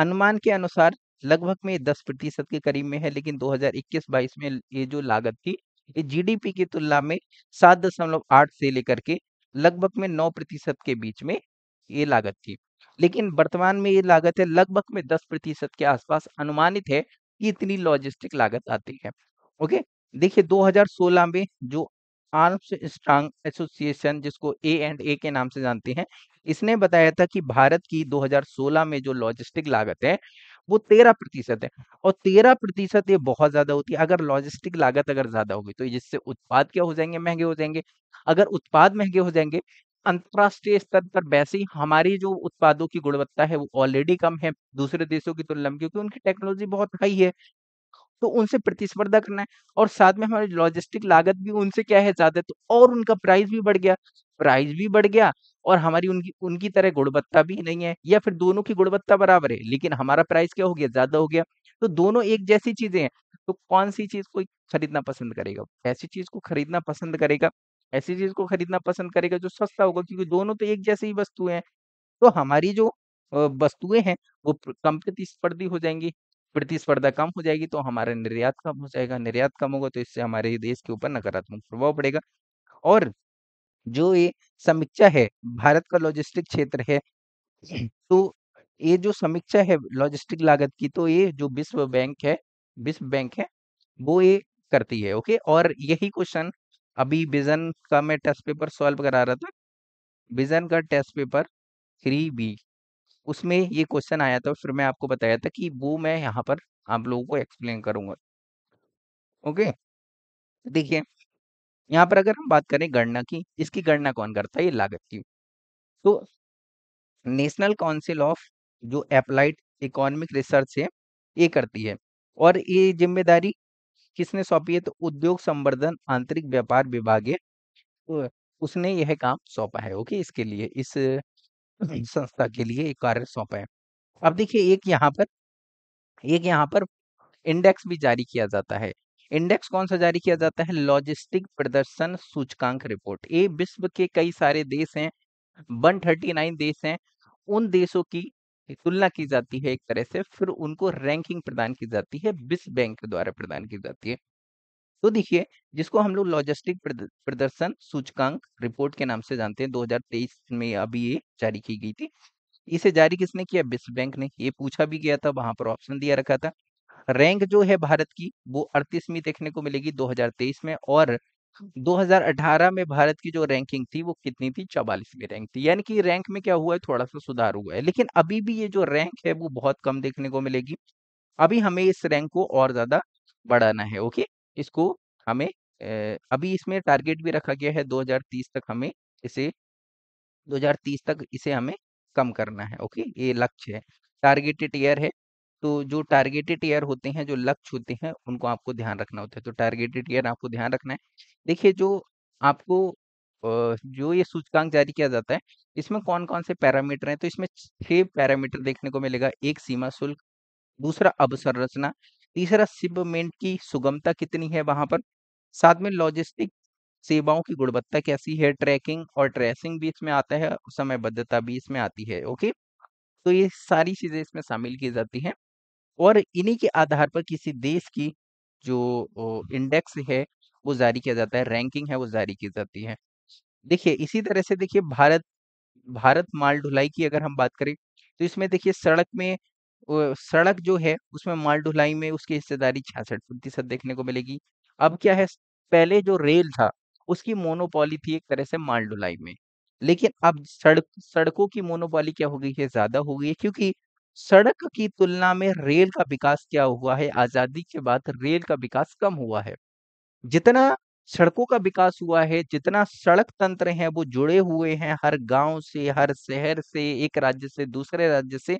अनुमान के अनुसार लगभग में दस प्रतिशत के करीब में है लेकिन 2021-22 में ये जो लागत थी ये जीडीपी की तुलना में सात दशमलव आठ से लेकर के लगभग में नौ प्रतिशत के बीच में ये लागत थी लेकिन वर्तमान में ये लागत है लगभग में दस प्रतिशत के आसपास अनुमानित है कि इतनी लॉजिस्टिक लागत आती है ओके देखिए 2016 में जो आर्म्स स्ट्रांग एसोसिएशन जिसको ए एंड ए के नाम से जानते हैं इसने बताया था कि भारत की 2016 में जो लॉजिस्टिक लागत है वो 13 प्रतिशत है और तेरह प्रतिशत ये बहुत ज्यादा होती है अगर लॉजिस्टिक लागत अगर ज्यादा होगी तो जिससे उत्पाद क्या हो जाएंगे महंगे हो जाएंगे अगर उत्पाद महंगे हो जाएंगे अंतर्राष्ट्रीय स्तर पर वैसे ही हमारी जो उत्पादों की गुणवत्ता है वो ऑलरेडी कम है दूसरे देशों की तुलना में क्योंकि उनकी टेक्नोलॉजी बहुत हाई है तो उनसे प्रतिस्पर्धा करना है और साथ में हमारी लॉजिस्टिक लागत भी उनसे क्या है ज्यादा तो और उनका प्राइस भी बढ़ गया प्राइस भी बढ़ गया और हमारी उनकी उनकी तरह गुणवत्ता भी नहीं है या फिर दोनों की गुणवत्ता बराबर है लेकिन हमारा प्राइस क्या हो गया ज्यादा हो गया तो दोनों एक जैसी चीजें हैं तो कौन सी चीज कोई खरीदना पसंद करेगा ऐसी चीज को खरीदना पसंद करेगा ऐसी चीज को खरीदना पसंद करेगा जो सस्ता होगा क्योंकि दोनों तो एक जैसी ही वस्तुएं हैं तो हमारी जो वस्तुएं हैं वो कम प्रतिस्पर्धी हो जाएंगी प्रतिस्पर्धा कम हो जाएगी तो हमारा निर्यात कम हो जाएगा निर्यात कम होगा तो इससे हमारे देश के ऊपर नकारात्मक प्रभाव पड़ेगा और जो ये समीक्षा है भारत का लॉजिस्टिक क्षेत्र है तो ये जो समीक्षा है लॉजिस्टिक लागत की तो ये जो विश्व बैंक है विश्व बैंक है वो ये करती है ओके और यही क्वेश्चन अभी विजन का मैं टेस्ट पेपर सॉल्व करा रहा था विजन का टेस्ट पेपर थ्री बी उसमें ये क्वेश्चन आया था फिर मैं आपको बताया था कि वो मैं यहाँ पर आप लोगों को एक्सप्लेन करूंगा ओके देखिए यहाँ पर अगर हम बात करें गणना की इसकी गणना कौन करता है ये लागत की तो नेशनल काउंसिल ऑफ जो अप्लाइड इकोनॉमिक रिसर्च है ये करती है और ये जिम्मेदारी किसने सौंपी है तो उद्योग संवर्धन आंतरिक व्यापार विभाग तो उसने यह काम सौंपा है ओके इसके लिए इस संस्था के लिए एक कार्य सौंपे हैं अब देखिए एक यहाँ पर एक यहाँ पर इंडेक्स भी जारी किया जाता है इंडेक्स कौन सा जारी किया जाता है लॉजिस्टिक प्रदर्शन सूचकांक रिपोर्ट ये विश्व के कई सारे देश हैं 139 देश हैं उन देशों की तुलना की जाती है एक तरह से फिर उनको रैंकिंग प्रदान की जाती है विश्व बैंक के द्वारा प्रदान की जाती है तो देखिए जिसको हम लोग लॉजिस्टिक प्रदर्शन सूचकांक रिपोर्ट के नाम से जानते हैं 2023 में अभी ये जारी की गई थी इसे जारी किसने किया विश्व बैंक ने ये पूछा भी गया था वहां पर ऑप्शन दिया रखा था रैंक जो है भारत की वो अड़तीसवीं देखने को मिलेगी 2023 में और 2018 में भारत की जो रैंकिंग थी वो कितनी थी चवालीसवीं रैंक थी यानी कि रैंक में क्या हुआ है थोड़ा सा सुधार हुआ है लेकिन अभी भी ये जो रैंक है वो बहुत कम देखने को मिलेगी अभी हमें इस रैंक को और ज्यादा बढ़ाना है ओके इसको हमें अभी इसमें टारगेट भी रखा गया है 2030 तक हमें इसे 2030 तक इसे हमें कम करना है ओके ये लक्ष्य है टारगेटेड ईयर है तो जो टारगेटेड ईयर होते हैं जो लक्ष्य होते हैं उनको आपको ध्यान रखना होता है तो टारगेटेड ईयर आपको ध्यान रखना है देखिए जो आपको जो ये सूचकांक जारी किया जाता है इसमें कौन कौन से पैरामीटर हैं तो इसमें छह पैरामीटर देखने को मिलेगा एक सीमा शुल्क दूसरा रचना तीसरा शिपमेंट की सुगमता कितनी है वहां पर साथ में लॉजिस्टिक सेवाओं की गुणवत्ता कैसी है ट्रैकिंग और ट्रेसिंग भी इसमें आता है समयबद्धता भी इसमें आती है ओके तो ये सारी चीजें इसमें शामिल की जाती हैं और इन्हीं के आधार पर किसी देश की जो इंडेक्स है वो जारी किया जाता है रैंकिंग है वो जारी की जाती है देखिए इसी तरह से देखिए भारत भारत माल ढुलाई की अगर हम बात करें तो इसमें देखिए सड़क में सड़क जो है उसमें माल ढुलाई में उसकी हिस्सेदारी छियासठ प्रतिशत देखने को मिलेगी अब क्या है पहले जो रेल था उसकी मोनोपोली थी एक तरह से माल ढुलाई में लेकिन अब सड़क सड़कों की मोनोपोली क्या हो गई है ज्यादा हो गई है क्योंकि सड़क की तुलना में रेल का विकास क्या हुआ है आजादी के बाद रेल का विकास कम हुआ है जितना सड़कों का विकास हुआ है जितना सड़क तंत्र है वो जुड़े हुए हैं हर गांव से हर शहर से एक राज्य से दूसरे राज्य से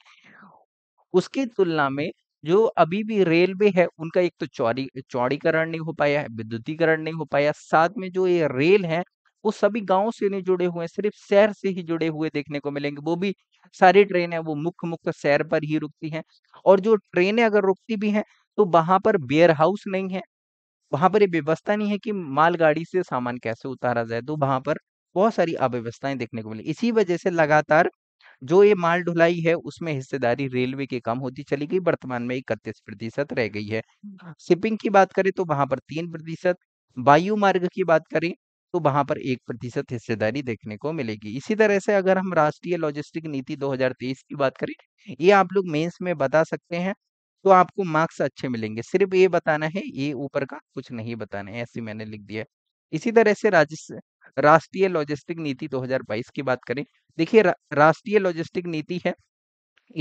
उसकी तुलना में जो अभी भी रेलवे है उनका एक तो चौड़ी चौड़ीकरण नहीं हो पाया है विद्युतीकरण नहीं हो पाया साथ में जो ये रेल है वो सभी गाँव से नहीं जुड़े हुए हैं सिर्फ शहर से ही जुड़े हुए देखने को मिलेंगे वो भी सारी ट्रेन है वो मुख्य मुख्य शहर पर ही रुकती हैं और जो ट्रेनें अगर रुकती भी हैं तो वहां पर वेयर हाउस नहीं है वहां पर ये व्यवस्था नहीं है कि मालगाड़ी से सामान कैसे उतारा जाए तो वहां पर बहुत सारी अव्यवस्थाएं देखने को मिली इसी वजह से लगातार जो ये माल ढुलाई है उसमें हिस्सेदारी रेलवे की कम होती चली गई वर्तमान में इकतीस प्रतिशत रह गई है हाँ। शिपिंग की बात करें तो वहां पर तीन प्रतिशत वायु मार्ग की बात करें तो वहां पर एक प्रतिशत हिस्सेदारी देखने को मिलेगी इसी तरह से अगर हम राष्ट्रीय लॉजिस्टिक नीति 2023 की बात करें ये आप लोग मेंस में बता सकते हैं तो आपको मार्क्स अच्छे मिलेंगे सिर्फ ये बताना है ये ऊपर का कुछ नहीं बताना है ऐसे मैंने लिख दिया इसी तरह से राजस्थान राष्ट्रीय लॉजिस्टिक नीति 2022 की बात करें देखिए राष्ट्रीय लॉजिस्टिक नीति है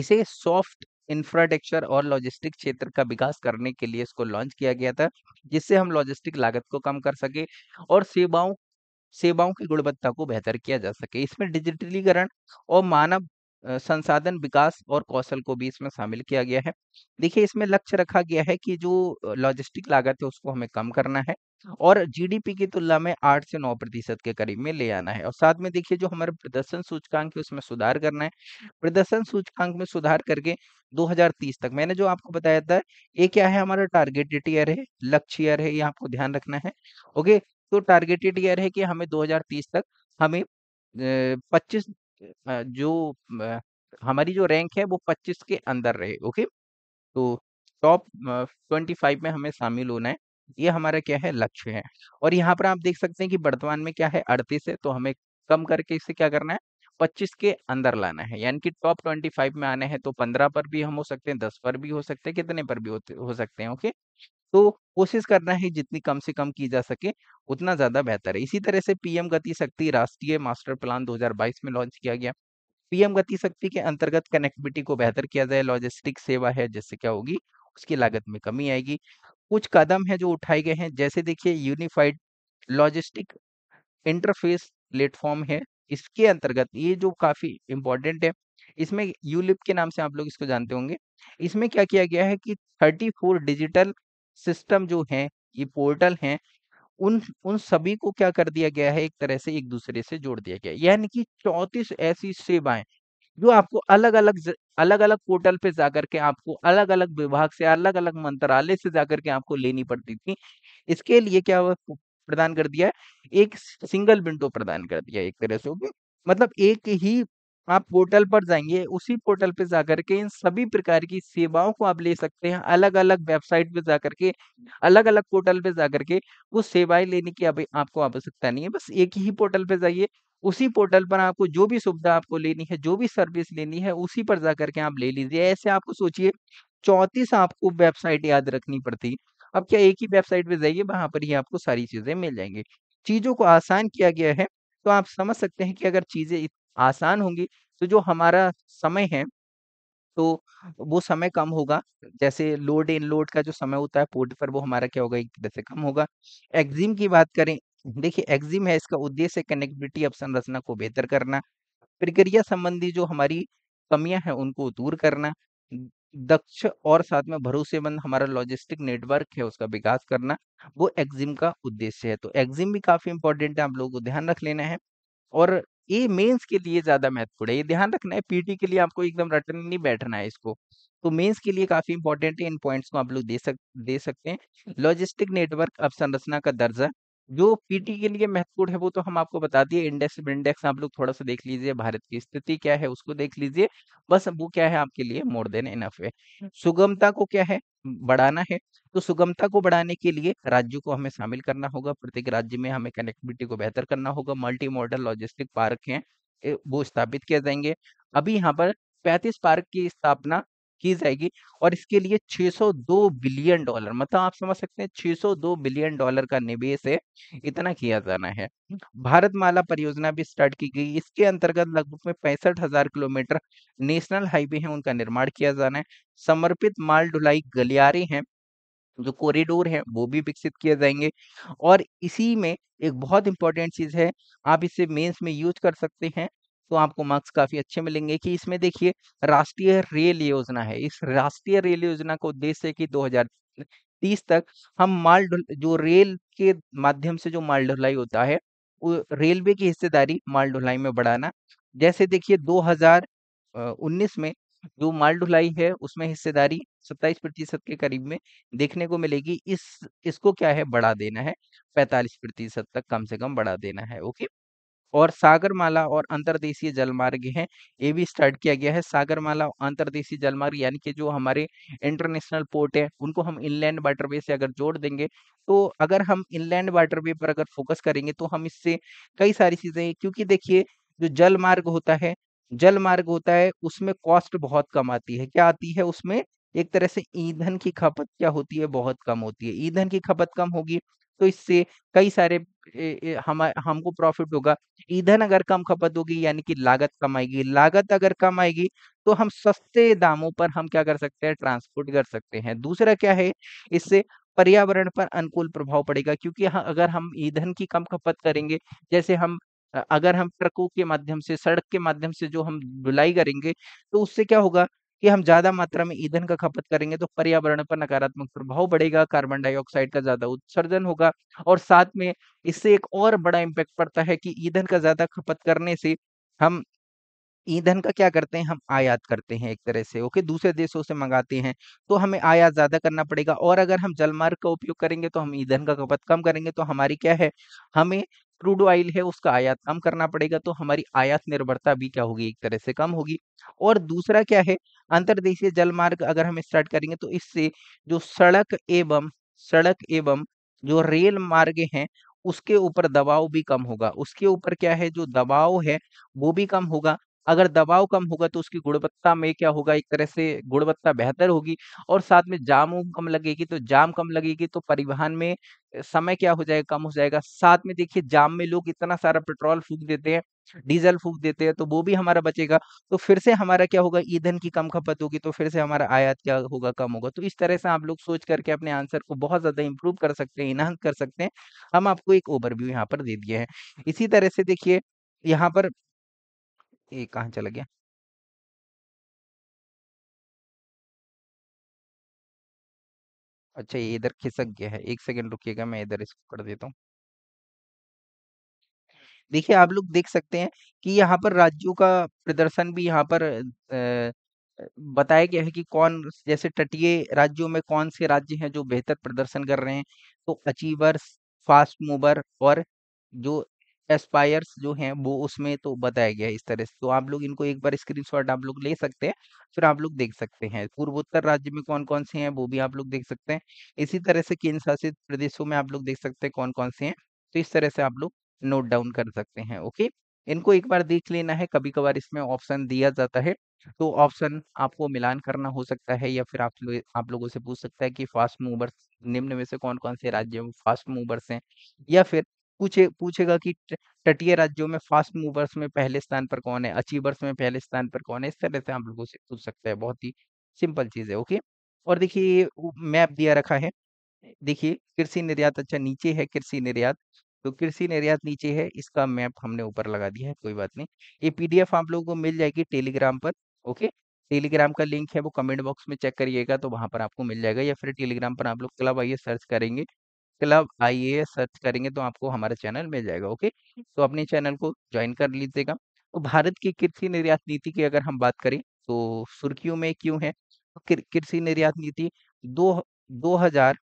इसे सॉफ्ट इंफ्रास्ट्रक्चर और लॉजिस्टिक क्षेत्र का विकास करने के लिए इसको लॉन्च किया गया था जिससे हम लॉजिस्टिक लागत को कम कर सके और सेवाओं सेवाओं की गुणवत्ता को बेहतर किया जा सके इसमें डिजिटलीकरण और मानव संसाधन विकास और कौशल को भी इसमें शामिल किया गया है देखिए इसमें लक्ष्य रखा गया है कि जो लॉजिस्टिक लागत है उसको हमें कम करना है और जीडीपी की तुलना में आठ से नौ प्रतिशत के करीब में ले आना है और साथ में देखिए जो हमारे प्रदर्शन सूचकांक है उसमें सुधार करना है प्रदर्शन सूचकांक में सुधार करके 2030 तक मैंने जो आपको बताया था ये क्या है हमारा टारगेटेड ईयर है लक्ष्य ईयर है ये आपको ध्यान रखना है ओके तो टारगेटेड ईयर है कि हमें दो तक हमें पच्चीस जो हमारी जो रैंक है वो 25 के अंदर रहे ओके तो टॉप 25 में हमें शामिल होना है ये हमारा क्या है लक्ष्य है और यहाँ पर आप देख सकते हैं कि वर्तमान में क्या है अड़तीस है तो हमें कम करके इसे क्या करना है 25 के अंदर लाना है यानी कि टॉप 25 में आने हैं तो 15 पर भी हम हो सकते हैं 10 पर भी हो सकते हैं कितने पर भी होते हो सकते हैं ओके तो कोशिश करना है जितनी कम से कम की जा सके उतना ज़्यादा बेहतर है इसी तरह से पीएम गति शक्ति राष्ट्रीय मास्टर प्लान 2022 में लॉन्च किया गया पीएम गति शक्ति के अंतर्गत कनेक्टिविटी को बेहतर किया जाए लॉजिस्टिक सेवा है जिससे क्या होगी उसकी लागत में कमी आएगी कुछ कदम है जो उठाए गए हैं जैसे देखिए यूनिफाइड लॉजिस्टिक इंटरफेस प्लेटफॉर्म है इसके अंतर्गत ये जो काफ़ी इंपॉर्टेंट है इसमें यूलिप के नाम से आप लोग इसको जानते होंगे इसमें क्या किया गया है कि 34 डिजिटल सिस्टम जो हैं ये पोर्टल हैं उन उन सभी को क्या कर दिया गया है एक तरह से एक दूसरे से जोड़ दिया गया है यानी कि चौंतीस ऐसी सेवाएं जो आपको अलग अलग अलग अलग पोर्टल पे जाकर के आपको अलग अलग विभाग से अलग अलग मंत्रालय से जाकर के आपको लेनी पड़ती थी इसके लिए क्या प्रदान कर दिया एक सिंगल विंडो प्रदान कर दिया एक तरह से मतलब एक ही आप पोर्टल पर जाएंगे उसी पोर्टल पर जाकर के इन सभी प्रकार की सेवाओं को आप ले सकते हैं अलग अलग वेबसाइट पे जाकर के अलग अलग पोर्टल पे जाकर के वो सेवाएं लेने की अभी आपको आवश्यकता नहीं है बस एक ही पोर्टल पे जाइए उसी पोर्टल पर आपको जो भी सुविधा आपको लेनी है जो भी सर्विस लेनी है उसी पर जाकर के आप ले लीजिए ऐसे आपको सोचिए चौंतीस आपको वेबसाइट याद रखनी पड़ती अब क्या एक ही वेबसाइट पे जाइए वहां पर ही आपको सारी चीजें मिल जाएंगी चीजों को आसान किया गया है तो आप समझ सकते हैं कि अगर चीजें आसान होंगी तो जो हमारा समय है तो वो समय कम होगा जैसे लोड इन लोड का जो समय होता है पोर्ट पर वो हमारा क्या होगा एक तरह से कम होगा एक्जिम की बात करें देखिए एग्जिम है इसका उद्देश्य कनेक्टिविटी अब रचना को बेहतर करना प्रक्रिया संबंधी जो हमारी कमियां हैं उनको दूर करना दक्ष और साथ में भरोसेमंद हमारा लॉजिस्टिक नेटवर्क है उसका विकास करना वो एक्जिम का उद्देश्य है तो एक्जिम भी काफी इंपॉर्टेंट है आप लोगों को ध्यान रख लेना है और ये मेंस के लिए ज्यादा महत्वपूर्ण है ये ध्यान रखना है पीटी के लिए आपको एकदम रटन नहीं बैठना है इसको तो मेंस के लिए काफी इंपॉर्टेंट है इन पॉइंट्स को आप लोग दे सक दे सकते हैं लॉजिस्टिक नेटवर्क अवसंरचना का दर्जा जो पीटी के लिए महत्वपूर्ण है वो तो हम आपको बता दिए इंडेक्स इंडेक्स आप लोग थोड़ा सा देख लीजिए भारत की स्थिति क्या है उसको देख लीजिए बस वो क्या है आपके लिए मोर देन इनफ है हम्म। सुगमता को क्या है बढ़ाना है तो सुगमता को बढ़ाने के लिए राज्यों को हमें शामिल करना होगा प्रत्येक राज्य में हमें कनेक्टिविटी को बेहतर करना होगा मल्टी मॉडल लॉजिस्टिक पार्क है वो स्थापित किए जाएंगे अभी यहाँ पर पैंतीस पार्क की स्थापना की जाएगी और इसके लिए 602 बिलियन डॉलर मतलब आप समझ सकते हैं 602 बिलियन डॉलर का निवेश है इतना किया जाना है भारत माला परियोजना भी स्टार्ट की गई इसके अंतर्गत लगभग में पैंसठ हजार किलोमीटर नेशनल हाईवे है उनका निर्माण किया जाना है समर्पित माल ढुलाई गलियारे हैं जो कॉरिडोर है वो भी विकसित किए जाएंगे और इसी में एक बहुत इंपॉर्टेंट चीज़ है आप इसे मेंस में यूज कर सकते हैं तो आपको मार्क्स काफी अच्छे मिलेंगे कि इसमें देखिए राष्ट्रीय रेल योजना है इस राष्ट्रीय रेल योजना का उद्देश्य है कि 2030 तक हम माल जो रेल के माध्यम से जो माल ढुलाई होता है रेलवे की हिस्सेदारी माल ढुलाई में बढ़ाना जैसे देखिए 2019 में जो माल ढुलाई है उसमें हिस्सेदारी 27 प्रतिशत के करीब में देखने को मिलेगी इस इसको क्या है बढ़ा देना है 45 प्रतिशत तक कम से कम बढ़ा देना है ओके और सागरमाला और अंतरदेशीय जलमार्ग है ये भी स्टार्ट किया गया है सागरमाला अंतरदेशीय जलमार्ग यानी कि जो हमारे इंटरनेशनल पोर्ट है उनको हम इनलैंड वाटरवे से अगर जोड़ देंगे तो अगर हम इनलैंड वाटरवे पर अगर फोकस करेंगे तो हम इससे कई सारी चीजें क्योंकि देखिए जो जल मार्ग होता है जल मार्ग होता है उसमें कॉस्ट बहुत कम आती है क्या आती है उसमें एक तरह से ईंधन की खपत क्या होती है बहुत कम होती है ईंधन की खपत कम होगी तो इससे कई सारे हम हमको प्रॉफिट होगा ईंधन अगर कम खपत होगी यानी कि लागत कम आएगी लागत अगर कम आएगी तो हम सस्ते दामों पर हम क्या कर सकते हैं ट्रांसपोर्ट कर सकते हैं दूसरा क्या है इससे पर्यावरण पर अनुकूल प्रभाव पड़ेगा क्योंकि अगर हम ईंधन की कम खपत करेंगे जैसे हम अगर हम ट्रकों के माध्यम से सड़क के माध्यम से जो हम ढुलाई करेंगे तो उससे क्या होगा कि हम ज्यादा मात्रा में ईंधन का खपत करेंगे तो पर्यावरण पर नकारात्मक प्रभाव बढ़ेगा कार्बन डाइऑक्साइड का ज्यादा उत्सर्जन होगा और साथ में इससे एक और बड़ा इम्पैक्ट पड़ता है कि ईंधन का ज्यादा खपत करने से हम ईंधन का क्या करते हैं हम आयात करते हैं एक तरह से ओके दूसरे देशों से मंगाते हैं तो हमें आयात ज़्यादा करना पड़ेगा और अगर हम जलमार्ग का उपयोग करेंगे तो हम ईंधन का खपत कम करेंगे तो हमारी क्या है हमें क्रूड ऑयल है उसका आयात कम करना पड़ेगा तो हमारी आयात निर्भरता भी क्या होगी एक तरह से कम होगी और दूसरा क्या है अंतरदेशीय जल मार्ग अगर हम स्टार्ट करेंगे तो इससे जो सड़क एवं सड़क एवं जो रेल मार्ग हैं उसके ऊपर दबाव भी कम होगा उसके ऊपर क्या है जो दबाव है वो भी कम होगा अगर दबाव कम होगा तो उसकी गुणवत्ता में क्या होगा एक तरह से गुणवत्ता बेहतर होगी और साथ में जाम कम लगेगी तो जाम कम लगेगी तो परिवहन में समय क्या हो जाएगा कम हो जाएगा साथ में देखिए जाम में लोग इतना सारा पेट्रोल फूक देते हैं डीजल फूक देते हैं तो वो भी हमारा बचेगा तो फिर से हमारा क्या होगा ईंधन की कम खपत होगी तो फिर से हमारा आयात क्या होगा कम होगा तो इस तरह से आप लोग सोच करके अपने आंसर को बहुत ज़्यादा इंप्रूव कर सकते हैं इनहस कर सकते हैं हम आपको एक ओवरव्यू यहाँ पर दे दिए हैं इसी तरह से देखिए यहाँ पर ये कहाँ चला गया अच्छा ये इधर खिसक गया है एक सेकंड रुकिएगा मैं इधर इसको कर देता हूँ देखिए आप लोग देख सकते हैं कि यहाँ पर राज्यों का प्रदर्शन भी यहाँ पर बताया गया है कि कौन जैसे तटीय राज्यों में कौन से राज्य हैं जो बेहतर प्रदर्शन कर रहे हैं तो अचीवर्स फास्ट मूवर और जो एस्पायर्स जो हैं वो उसमें तो बताया गया है इस तरह से तो आप लोग इनको एक बार स्क्रीनशॉट आप लोग ले सकते हैं फिर आप लोग देख सकते हैं पूर्वोत्तर राज्य में कौन कौन से हैं वो भी आप लोग देख सकते हैं इसी तरह से केंद्र शासित प्रदेशों में आप लोग देख सकते हैं कौन कौन से हैं तो इस तरह से आप लोग नोट डाउन कर सकते हैं ओके इनको एक बार देख लेना है कभी कभार इसमें ऑप्शन दिया जाता है तो ऑप्शन आपको मिलान करना हो सकता है या फिर आप लोग आप लोगों से पूछ सकता है कि फास्ट मूवर्स निम्न में से कौन कौन से राज्यों में फास्ट मूवर्स हैं या फिर पूछे पूछेगा कि तटीय राज्यों में फास्ट मूवर्स में पहले स्थान पर कौन है अचीवर्स में पहले स्थान पर कौन है इस तरह से आप लोगों से पूछ सकते हैं बहुत ही सिंपल चीज़ है ओके और देखिए मैप दिया रखा है देखिए कृषि निर्यात अच्छा नीचे है कृषि निर्यात तो कृषि निर्यात नीचे है इसका मैप हमने ऊपर लगा दिया है कोई बात नहीं ये पीडीएफ आप लोगों को मिल जाएगी टेलीग्राम पर ओके टेलीग्राम का लिंक है वो कमेंट बॉक्स में चेक करिएगा तो वहां पर आपको मिल जाएगा या फिर टेलीग्राम पर आप लोग क्लब आइए सर्च करेंगे क्लब आइए सर्च करेंगे तो आपको हमारा चैनल मिल जाएगा ओके तो अपने चैनल को ज्वाइन कर लीजिएगा तो भारत की कृषि निर्यात नीति की अगर हम बात करें तो सुर्खियों में क्यों है कृषि निर्यात नीति दो दो हजार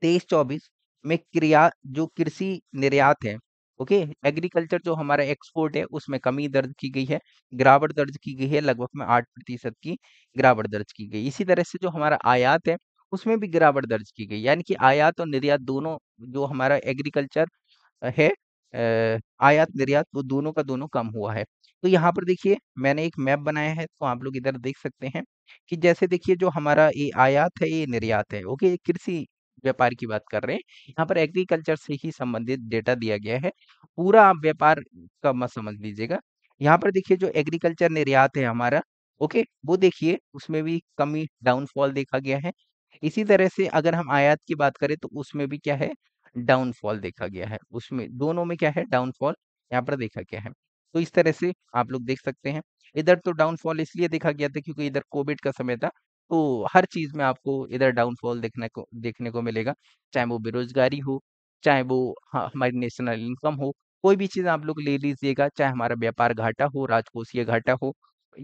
तेईस चौबीस में क्रिया जो कृषि निर्यात है ओके एग्रीकल्चर जो हमारा एक्सपोर्ट है उसमें कमी दर्ज की गई है गिरावट दर्ज की गई है लगभग में आठ प्रतिशत की गिरावट दर्ज की गई इसी तरह से जो हमारा आयात है उसमें भी गिरावट दर्ज की गई यानी कि आयात और निर्यात दोनों जो हमारा एग्रीकल्चर है आयात निर्यात वो दोनों का दोनों कम हुआ है तो यहाँ पर देखिए मैंने एक मैप बनाया है तो आप लोग इधर देख सकते हैं कि जैसे देखिए जो हमारा ये आयात है ये निर्यात है ओके कृषि व्यापार की बात कर रहे हैं यहाँ पर एग्रीकल्चर से ही संबंधित डेटा दिया गया है पूरा आप व्यापार का मत समझ लीजिएगा यहाँ पर देखिए जो एग्रीकल्चर निर्यात है हमारा ओके वो देखिए उसमें भी कमी डाउनफॉल देखा गया है इसी तरह से अगर हम आयात की बात करें तो उसमें भी क्या है डाउनफॉल देखा गया है उसमें दोनों में क्या है डाउनफॉल यहाँ पर देखा गया है तो इस तरह से आप लोग देख सकते हैं इधर तो डाउनफॉल इसलिए देखा गया था क्योंकि इधर कोविड का समय था तो हर चीज़ में आपको इधर डाउनफॉल देखने को देखने को मिलेगा चाहे वो बेरोजगारी हो चाहे वो हाँ, हमारी नेशनल इनकम हो कोई भी चीज़ आप लोग ले लीजिएगा चाहे हमारा व्यापार घाटा हो राजकोषीय घाटा हो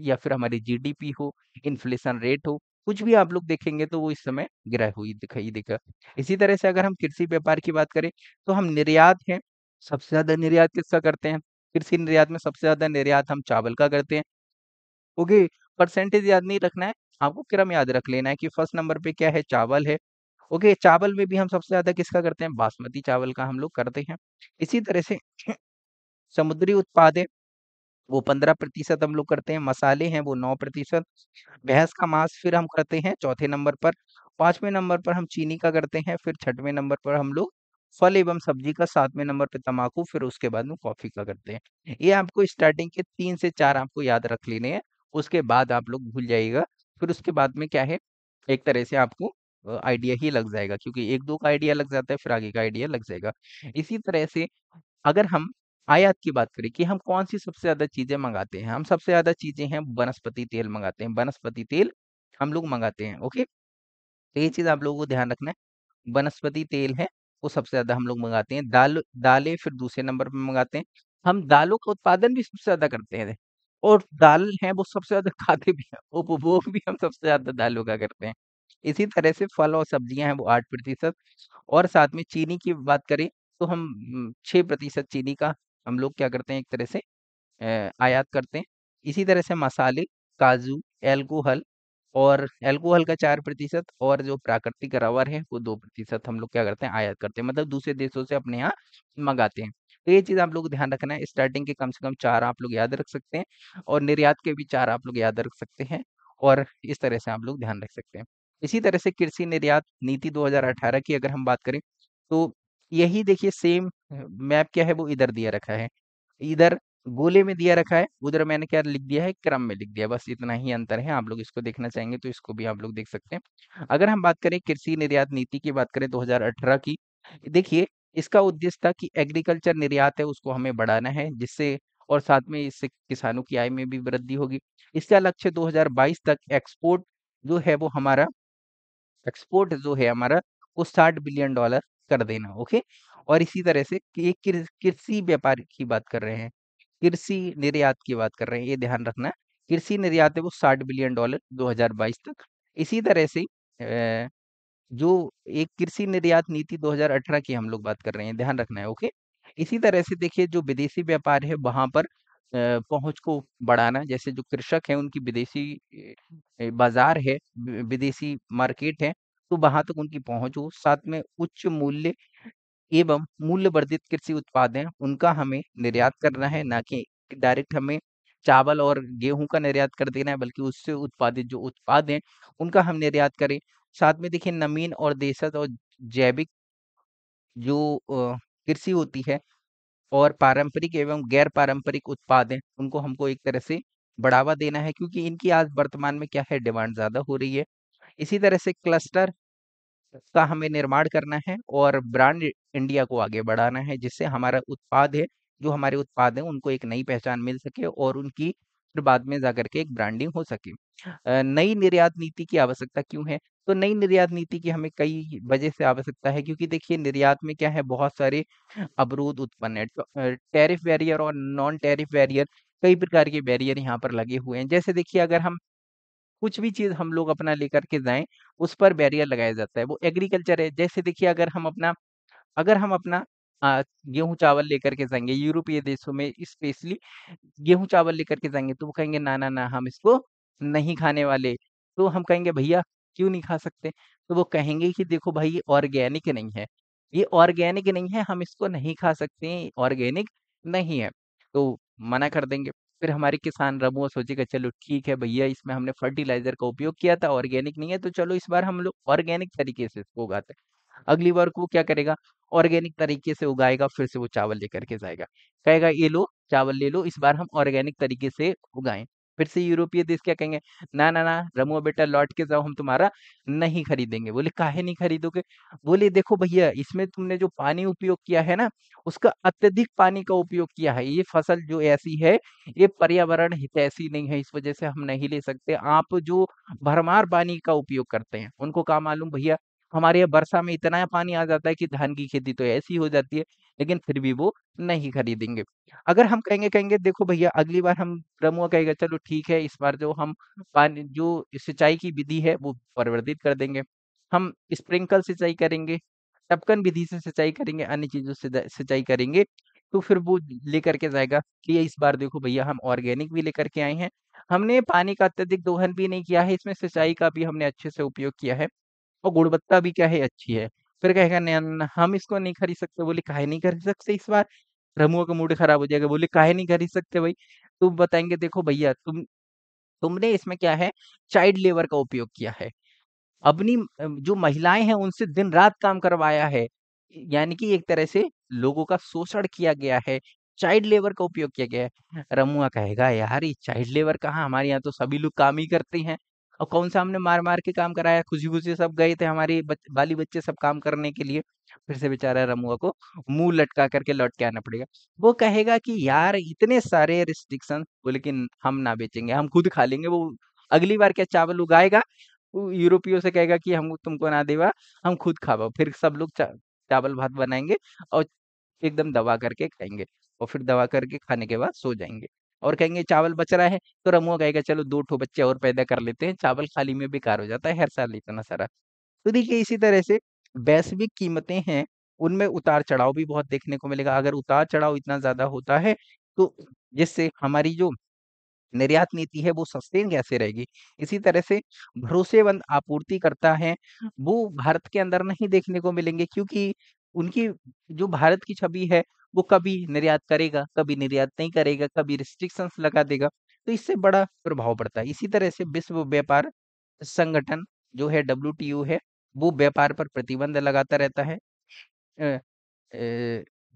या फिर हमारी जीडीपी हो इन्फ्लेशन रेट हो कुछ भी आप लोग देखेंगे तो वो इस समय गिरा हुई दिखाई देगा इसी तरह से अगर हम कृषि व्यापार की बात करें तो हम निर्यात हैं सबसे ज़्यादा निर्यात किसका करते हैं कृषि निर्यात में सबसे ज़्यादा निर्यात हम चावल का करते हैं ओके परसेंटेज याद नहीं रखना है आपको क्रम याद रख लेना है कि फर्स्ट नंबर पे क्या है चावल है ओके चावल में भी हम सबसे ज्यादा किसका करते हैं बासमती चावल का हम लोग करते हैं इसी तरह से समुद्री उत्पाद है वो पंद्रह प्रतिशत हम लोग करते हैं मसाले हैं वो नौ प्रतिशत भैंस का मांस फिर हम करते हैं चौथे नंबर पर पांचवें नंबर पर हम चीनी का करते हैं फिर छठवें नंबर पर हम लोग फल एवं सब्जी का सातवें नंबर पे तम्बाकू फिर उसके बाद में कॉफी का करते हैं ये आपको स्टार्टिंग के तीन से चार आपको याद रख लेने हैं उसके बाद आप लोग भूल जाइएगा फिर उसके बाद में क्या है एक तरह से आपको आइडिया ही लग जाएगा क्योंकि एक दो का आइडिया लग जाता है फिर आगे का आइडिया लग जाएगा इसी तरह से अगर हम आयात की बात करें कि हम कौन सी सबसे ज़्यादा चीज़ें मंगाते हैं हम सबसे ज़्यादा चीज़ें हैं वनस्पति तेल मंगाते हैं वनस्पति तेल हम लोग मंगाते हैं ओके तो ये चीज़ आप लोगों को ध्यान रखना है वनस्पति तेल है वो सबसे ज़्यादा हम लोग मंगाते हैं दाल दालें फिर दूसरे नंबर पर मंगाते हैं हम दालों का उत्पादन भी सबसे ज़्यादा करते हैं और दाल है वो सबसे ज़्यादा खाते भी हैं, उपभोग भी हम सबसे ज़्यादा दालों का करते हैं। इसी तरह से फल और सब्जियाँ हैं वो आठ प्रतिशत और साथ में चीनी की बात करें तो हम छह प्रतिशत चीनी का हम लोग क्या करते हैं एक तरह से आयात करते हैं। इसी तरह से मसाले, काजू, एल्कोहल और एल्कोहल का चार प्रतिशत और जो प्राकृतिक रबर है वो दो प्रतिशत हम लोग क्या करते हैं आयात करते हैं। मतलब दूसरे देशों से अपने यहाँ मंगाते हैं। तो ये चीज़ आप लोग ध्यान रखना है स्टार्टिंग के कम से कम चार आप लोग याद रख सकते हैं और निर्यात के भी चार आप लोग याद रख सकते हैं और इस तरह से आप लोग ध्यान रख सकते हैं इसी तरह से कृषि निर्यात नीति 2018 की अगर हम बात करें तो यही देखिए सेम मैप क्या है वो इधर दिया रखा है इधर गोले में दिया रखा है उधर मैंने क्या लिख दिया है क्रम में लिख दिया बस इतना ही अंतर है आप लोग इसको देखना चाहेंगे तो इसको भी आप लोग देख सकते हैं अगर हम बात करें कृषि निर्यात नीति की बात करें 2018 की देखिए इसका उद्देश्य था कि एग्रीकल्चर निर्यात है उसको हमें बढ़ाना है जिससे और साथ में इससे किसानों की आय में भी वृद्धि होगी इसका लक्ष्य 2022 तक एक्सपोर्ट जो है वो हमारा एक्सपोर्ट जो है हमारा वो साठ बिलियन डॉलर कर देना ओके और इसी तरह से एक कृषि व्यापार की बात कर रहे हैं कृषि निर्यात की बात कर रहे हैं ये ध्यान रखना कृषि निर्यात है वो साठ बिलियन डॉलर दो तक इसी तरह से जो एक कृषि निर्यात नीति 2018 की हम लोग बात कर रहे हैं ध्यान रखना है ओके इसी तरह से देखिए जो विदेशी व्यापार है वहां पर पहुंच को बढ़ाना जैसे जो कृषक है उनकी विदेशी बाजार है विदेशी मार्केट है तो वहां तक उनकी पहुंच हो साथ में उच्च मूल्य एवं मूल्य वर्धित कृषि उत्पाद हैं उनका हमें निर्यात करना है ना कि डायरेक्ट हमें चावल और गेहूं का निर्यात कर देना है बल्कि उससे उत्पादित जो उत्पाद हैं उनका हम निर्यात करें साथ में देखिए नमीन और देशज और जैविक जो कृषि होती है और पारंपरिक एवं गैर पारंपरिक उत्पाद हैं उनको हमको एक तरह से बढ़ावा देना है क्योंकि इनकी आज वर्तमान में क्या है डिमांड ज़्यादा हो रही है इसी तरह से क्लस्टर का हमें निर्माण करना है और ब्रांड इंडिया को आगे बढ़ाना है जिससे हमारा उत्पाद है जो हमारे उत्पाद है उनको एक नई पहचान मिल सके और उनकी फिर बाद में जाकर के एक ब्रांडिंग हो सके नई निर्यात नीति की आवश्यकता क्यों है तो नई निर्यात नीति की हमें कई वजह से आवश्यकता है क्योंकि देखिए निर्यात में क्या है बहुत सारे अवरोध उत्पन्न है तो, टैरिफ बैरियर और नॉन टैरिफ बैरियर कई प्रकार के बैरियर यहाँ पर लगे हुए हैं जैसे देखिए अगर हम कुछ भी चीज़ हम लोग अपना लेकर के जाएं उस पर बैरियर लगाया जाता है वो एग्रीकल्चर है जैसे देखिए अगर हम अपना अगर हम अपना गेहूं चावल लेकर के जाएंगे यूरोपीय देशों में स्पेशली गेहूं चावल लेकर के जाएंगे तो वो कहेंगे ना ना ना हम इसको नहीं खाने वाले तो हम कहेंगे भैया क्यों नहीं खा सकते तो वो कहेंगे कि देखो भाई ये ऑर्गेनिक नहीं है ये ऑर्गेनिक नहीं है हम इसको नहीं खा सकते ऑर्गेनिक नहीं है तो मना कर देंगे फिर हमारे किसान रमुआ सोचेगा चलो ठीक है भैया इसमें हमने फर्टिलाइजर का उपयोग किया था ऑर्गेनिक नहीं है तो चलो इस बार हम लोग ऑर्गेनिक तरीके से इसको उगाते हैं अगली बार को क्या करेगा ऑर्गेनिक तरीके से उगाएगा फिर से वो चावल लेकर के जाएगा कहेगा ये लो चावल ले लो इस बार हम ऑर्गेनिक तरीके से उगाएं फिर से यूरोपीय देश क्या कहेंगे ना ना ना रमुआ बेटा लौट के जाओ हम तुम्हारा नहीं खरीदेंगे बोले काहे नहीं खरीदोगे बोले देखो भैया इसमें तुमने जो पानी उपयोग किया है ना उसका अत्यधिक पानी का उपयोग किया है ये फसल जो ऐसी है ये पर्यावरण हितैषी नहीं है इस वजह से हम नहीं ले सकते आप जो भरमार पानी का उपयोग करते हैं उनको कहा मालूम भैया हमारे यहाँ वर्षा में इतना पानी आ जाता है कि धान की खेती तो ऐसी हो जाती है लेकिन फिर भी वो नहीं खरीदेंगे अगर हम कहेंगे कहेंगे देखो भैया अगली बार हम रमुआ कहेगा चलो ठीक है इस बार जो हम पानी जो सिंचाई की विधि है वो परिवर्तित कर देंगे हम स्प्रिंकल सिंचाई करेंगे टपकन विधि से सिंचाई करेंगे अन्य चीजों से सिंचाई करेंगे तो फिर वो लेकर के जाएगा कि इस बार देखो भैया हम ऑर्गेनिक भी लेकर के आए हैं हमने पानी का अत्यधिक दोहन भी नहीं किया है इसमें सिंचाई का भी हमने अच्छे से उपयोग किया है और गुणवत्ता भी क्या है अच्छी है फिर कहेगा नहीं हम इसको नहीं खरीद सकते बोले काहे नहीं खरीद सकते इस बार रमुआ का मूड खराब हो जाएगा बोले काहे नहीं खरीद सकते भाई तुम तो बताएंगे देखो भैया तुम तुमने इसमें क्या है चाइल्ड लेबर का उपयोग किया है अपनी जो महिलाएं हैं उनसे दिन रात काम करवाया है यानी कि एक तरह से लोगों का शोषण किया गया है चाइल्ड लेबर का उपयोग किया गया है रमुआ कहेगा यार ये चाइल्ड लेबर कहाँ हमारे यहाँ तो सभी लोग काम ही करते हैं और कौन सा हमने मार मार के काम कराया खुशी खुशी सब गए थे हमारे बच, बाली बच्चे सब काम करने के लिए फिर से बेचारा रमुआ को मुंह लटका करके लौट के आना पड़ेगा वो कहेगा कि यार इतने सारे रिस्ट्रिक्शन बोले लेकिन हम ना बेचेंगे हम खुद खा लेंगे वो अगली बार क्या चावल उगाएगा यूरोपियों से कहेगा कि हम तुमको ना देवा हम खुद खावा फिर सब लोग चा, चावल भात बनाएंगे और एकदम दबा करके खाएंगे और फिर दबा करके खाने के बाद सो जाएंगे और कहेंगे चावल बच रहा है तो रमुआ कहेगा चलो दो ठो बच्चे और पैदा कर लेते हैं चावल खाली में बेकार हो जाता है हर साल इतना सारा तो देखिए इसी तरह से वैश्विक कीमतें हैं उनमें उतार चढ़ाव भी बहुत देखने को मिलेगा अगर उतार चढ़ाव इतना ज्यादा होता है तो जिससे हमारी जो निर्यात नीति है वो सस्टेन कैसे रहेगी इसी तरह से भरोसेमंद आपूर्ति करता है वो भारत के अंदर नहीं देखने को मिलेंगे क्योंकि उनकी जो भारत की छवि है वो कभी निर्यात करेगा कभी निर्यात नहीं करेगा कभी रिस्ट्रिक्शन लगा देगा तो इससे बड़ा प्रभाव पड़ता है इसी तरह से विश्व व्यापार संगठन जो है डब्ल्यू है वो व्यापार पर प्रतिबंध लगाता रहता है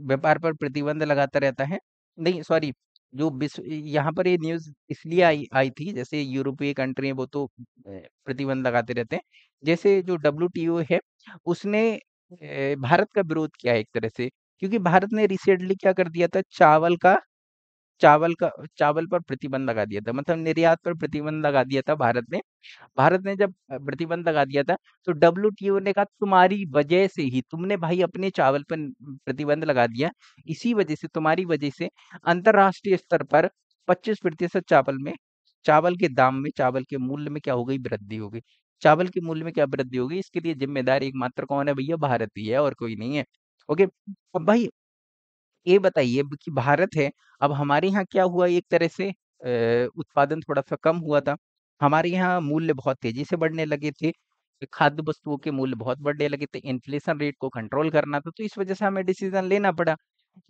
व्यापार पर प्रतिबंध लगाता रहता है नहीं सॉरी जो विश्व यहाँ पर ये न्यूज इसलिए आई आई थी जैसे यूरोपीय कंट्री है वो तो प्रतिबंध लगाते रहते हैं जैसे जो डब्ल्यू है उसने भारत का विरोध किया है एक तरह से क्योंकि भारत ने रिसेंटली क्या कर दिया था चावल का चावल का चावल पर प्रतिबंध लगा दिया था मतलब निर्यात पर प्रतिबंध लगा दिया था भारत ने भारत ने जब प्रतिबंध लगा दिया था तो डब्ल्यू ने कहा तुम्हारी वजह से ही तुमने भाई अपने चावल पर प्रतिबंध लगा दिया इसी वजह से तुम्हारी वजह से अंतर्राष्ट्रीय स्तर पर पच्चीस प्रतिशत चावल में चावल के दाम में चावल के मूल्य में क्या हो गई वृद्धि हो गई चावल के मूल्य में क्या वृद्धि होगी इसके लिए जिम्मेदार एकमात्र कौन है भैया भारत ही है और कोई नहीं है ओके अब भाई ये बताइए कि भारत है अब हमारे यहाँ क्या हुआ एक तरह से उत्पादन थोड़ा सा कम हुआ था हमारे यहाँ मूल्य बहुत तेजी से बढ़ने लगे थे खाद्य वस्तुओं के मूल्य बहुत बढ़ने लगे थे इन्फ्लेशन रेट को कंट्रोल करना था तो इस वजह से हमें डिसीजन लेना पड़ा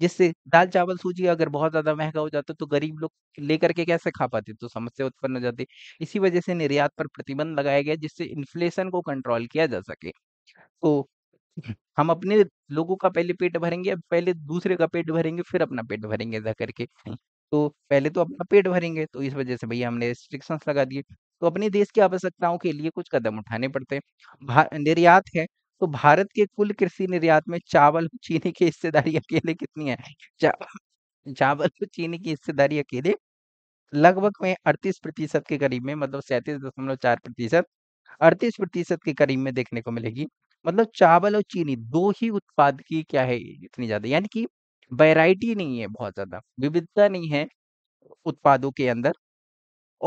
जिससे दाल चावल सूजी अगर बहुत ज्यादा महंगा हो जाता तो गरीब लोग लेकर के कैसे खा पाते तो समस्या उत्पन्न हो जाती इसी वजह से निर्यात पर प्रतिबंध लगाया गया जिससे इन्फ्लेशन को कंट्रोल किया जा सके तो हम अपने लोगों का पहले पेट भरेंगे पहले दूसरे का पेट भरेंगे फिर अपना पेट भरेंगे ऐसा करके हाँ। तो पहले तो अपना पेट भरेंगे तो इस वजह से भैया हमने रिस्ट्रिक्शंस लगा दिए तो अपने देश की आवश्यकताओं के लिए कुछ कदम उठाने पड़ते हैं निर्यात है तो भारत के कुल कृषि निर्यात में चावल चीनी की हिस्सेदारी अकेले कितनी है चावल चीनी की हिस्सेदारी अकेले लगभग में अड़तीस प्रतिशत के करीब में मतलब सैंतीस दशमलव चार प्रतिशत अड़तीस प्रतिशत के करीब में देखने को मिलेगी मतलब चावल और चीनी दो ही उत्पाद की क्या है इतनी ज़्यादा यानी कि वैरायटी नहीं है बहुत ज़्यादा, विविधता नहीं है उत्पादों के अंदर।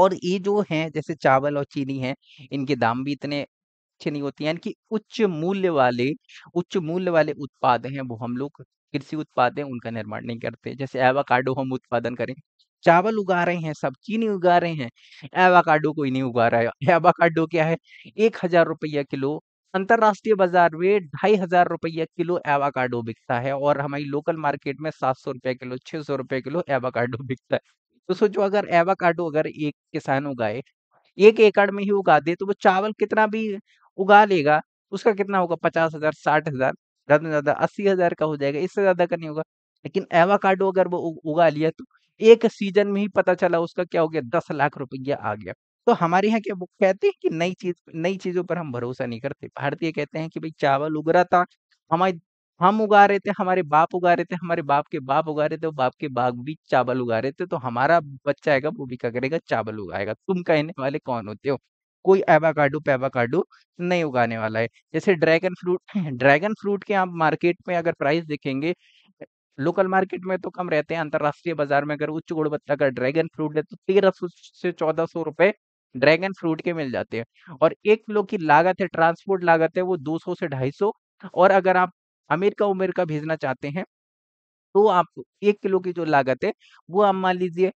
और ये जो है जैसे चावल और चीनी है, इनके दाम भी इतने अच्छे नहीं होते यानी कि उच्च मूल्य वाले उच्च मूल्य वाले उत्पाद हैं वो हम लोग कृषि उत्पाद हैं उनका निर्माण नहीं करते। जैसे एवाकाडो हम उत्पादन करें, चावल उगा रहे हैं सब, चीनी उगा रहे हैं, एवाकाडो कोई नहीं उगा रहा है। एवाकाडो क्या है, एक हजार रुपया किलो अंतरराष्ट्रीय बाजार में ढाई हजार रुपये किलो एवाकाडो बिकता है और हमारी लोकल मार्केट में सात सौ रुपये किलो छह सौ रुपये किलो एवाकाडो बिकता है तो सोचो अगर एवाकाडो अगर एक किसान उगाए एक एकड़ में ही उगा दे तो वो चावल कितना भी उगा लेगा उसका कितना होगा पचास हजार साठ हजार ज्यादा से ज्यादा अस्सी हजार का हो जाएगा इससे ज्यादा का नहीं होगा लेकिन एवाकाडो अगर वो उगा लिया तो एक सीजन में ही पता चला उसका क्या हो गया दस लाख रुपया आ गया तो हमारे यहाँ क्या वो कहते हैं कि नई चीज नई चीजों पर हम भरोसा नहीं करते भारतीय कहते हैं कि भाई चावल उग रहा था हमारे हम उगा रहे थे हमारे बाप उगा रहे थे हमारे बाप के बाप उगा रहे थे बाप के बाप भी चावल उगा रहे थे तो हमारा बच्चा आएगा वो भी क्या करेगा चावल उगाएगा तुम कहने वाले कौन होते हो कोई एवाकाडो पेवाकाडो नहीं उगाने वाला है जैसे ड्रैगन फ्रूट ड्रैगन फ्रूट के आप मार्केट में अगर प्राइस देखेंगे लोकल मार्केट में तो कम रहते हैं अंतरराष्ट्रीय बाजार में अगर उच्च गुणवत्ता का ड्रैगन फ्रूट है तो तेरह सौ से चौदह सौ रुपए ड्रैगन फ्रूट के मिल जाते हैं और एक किलो की लागत है ट्रांसपोर्ट लागत है वो 200 से 250 और अगर आप अमेरिका उमेरिका भेजना चाहते हैं तो आप एक किलो की जो लागत है वो आप मान लीजिए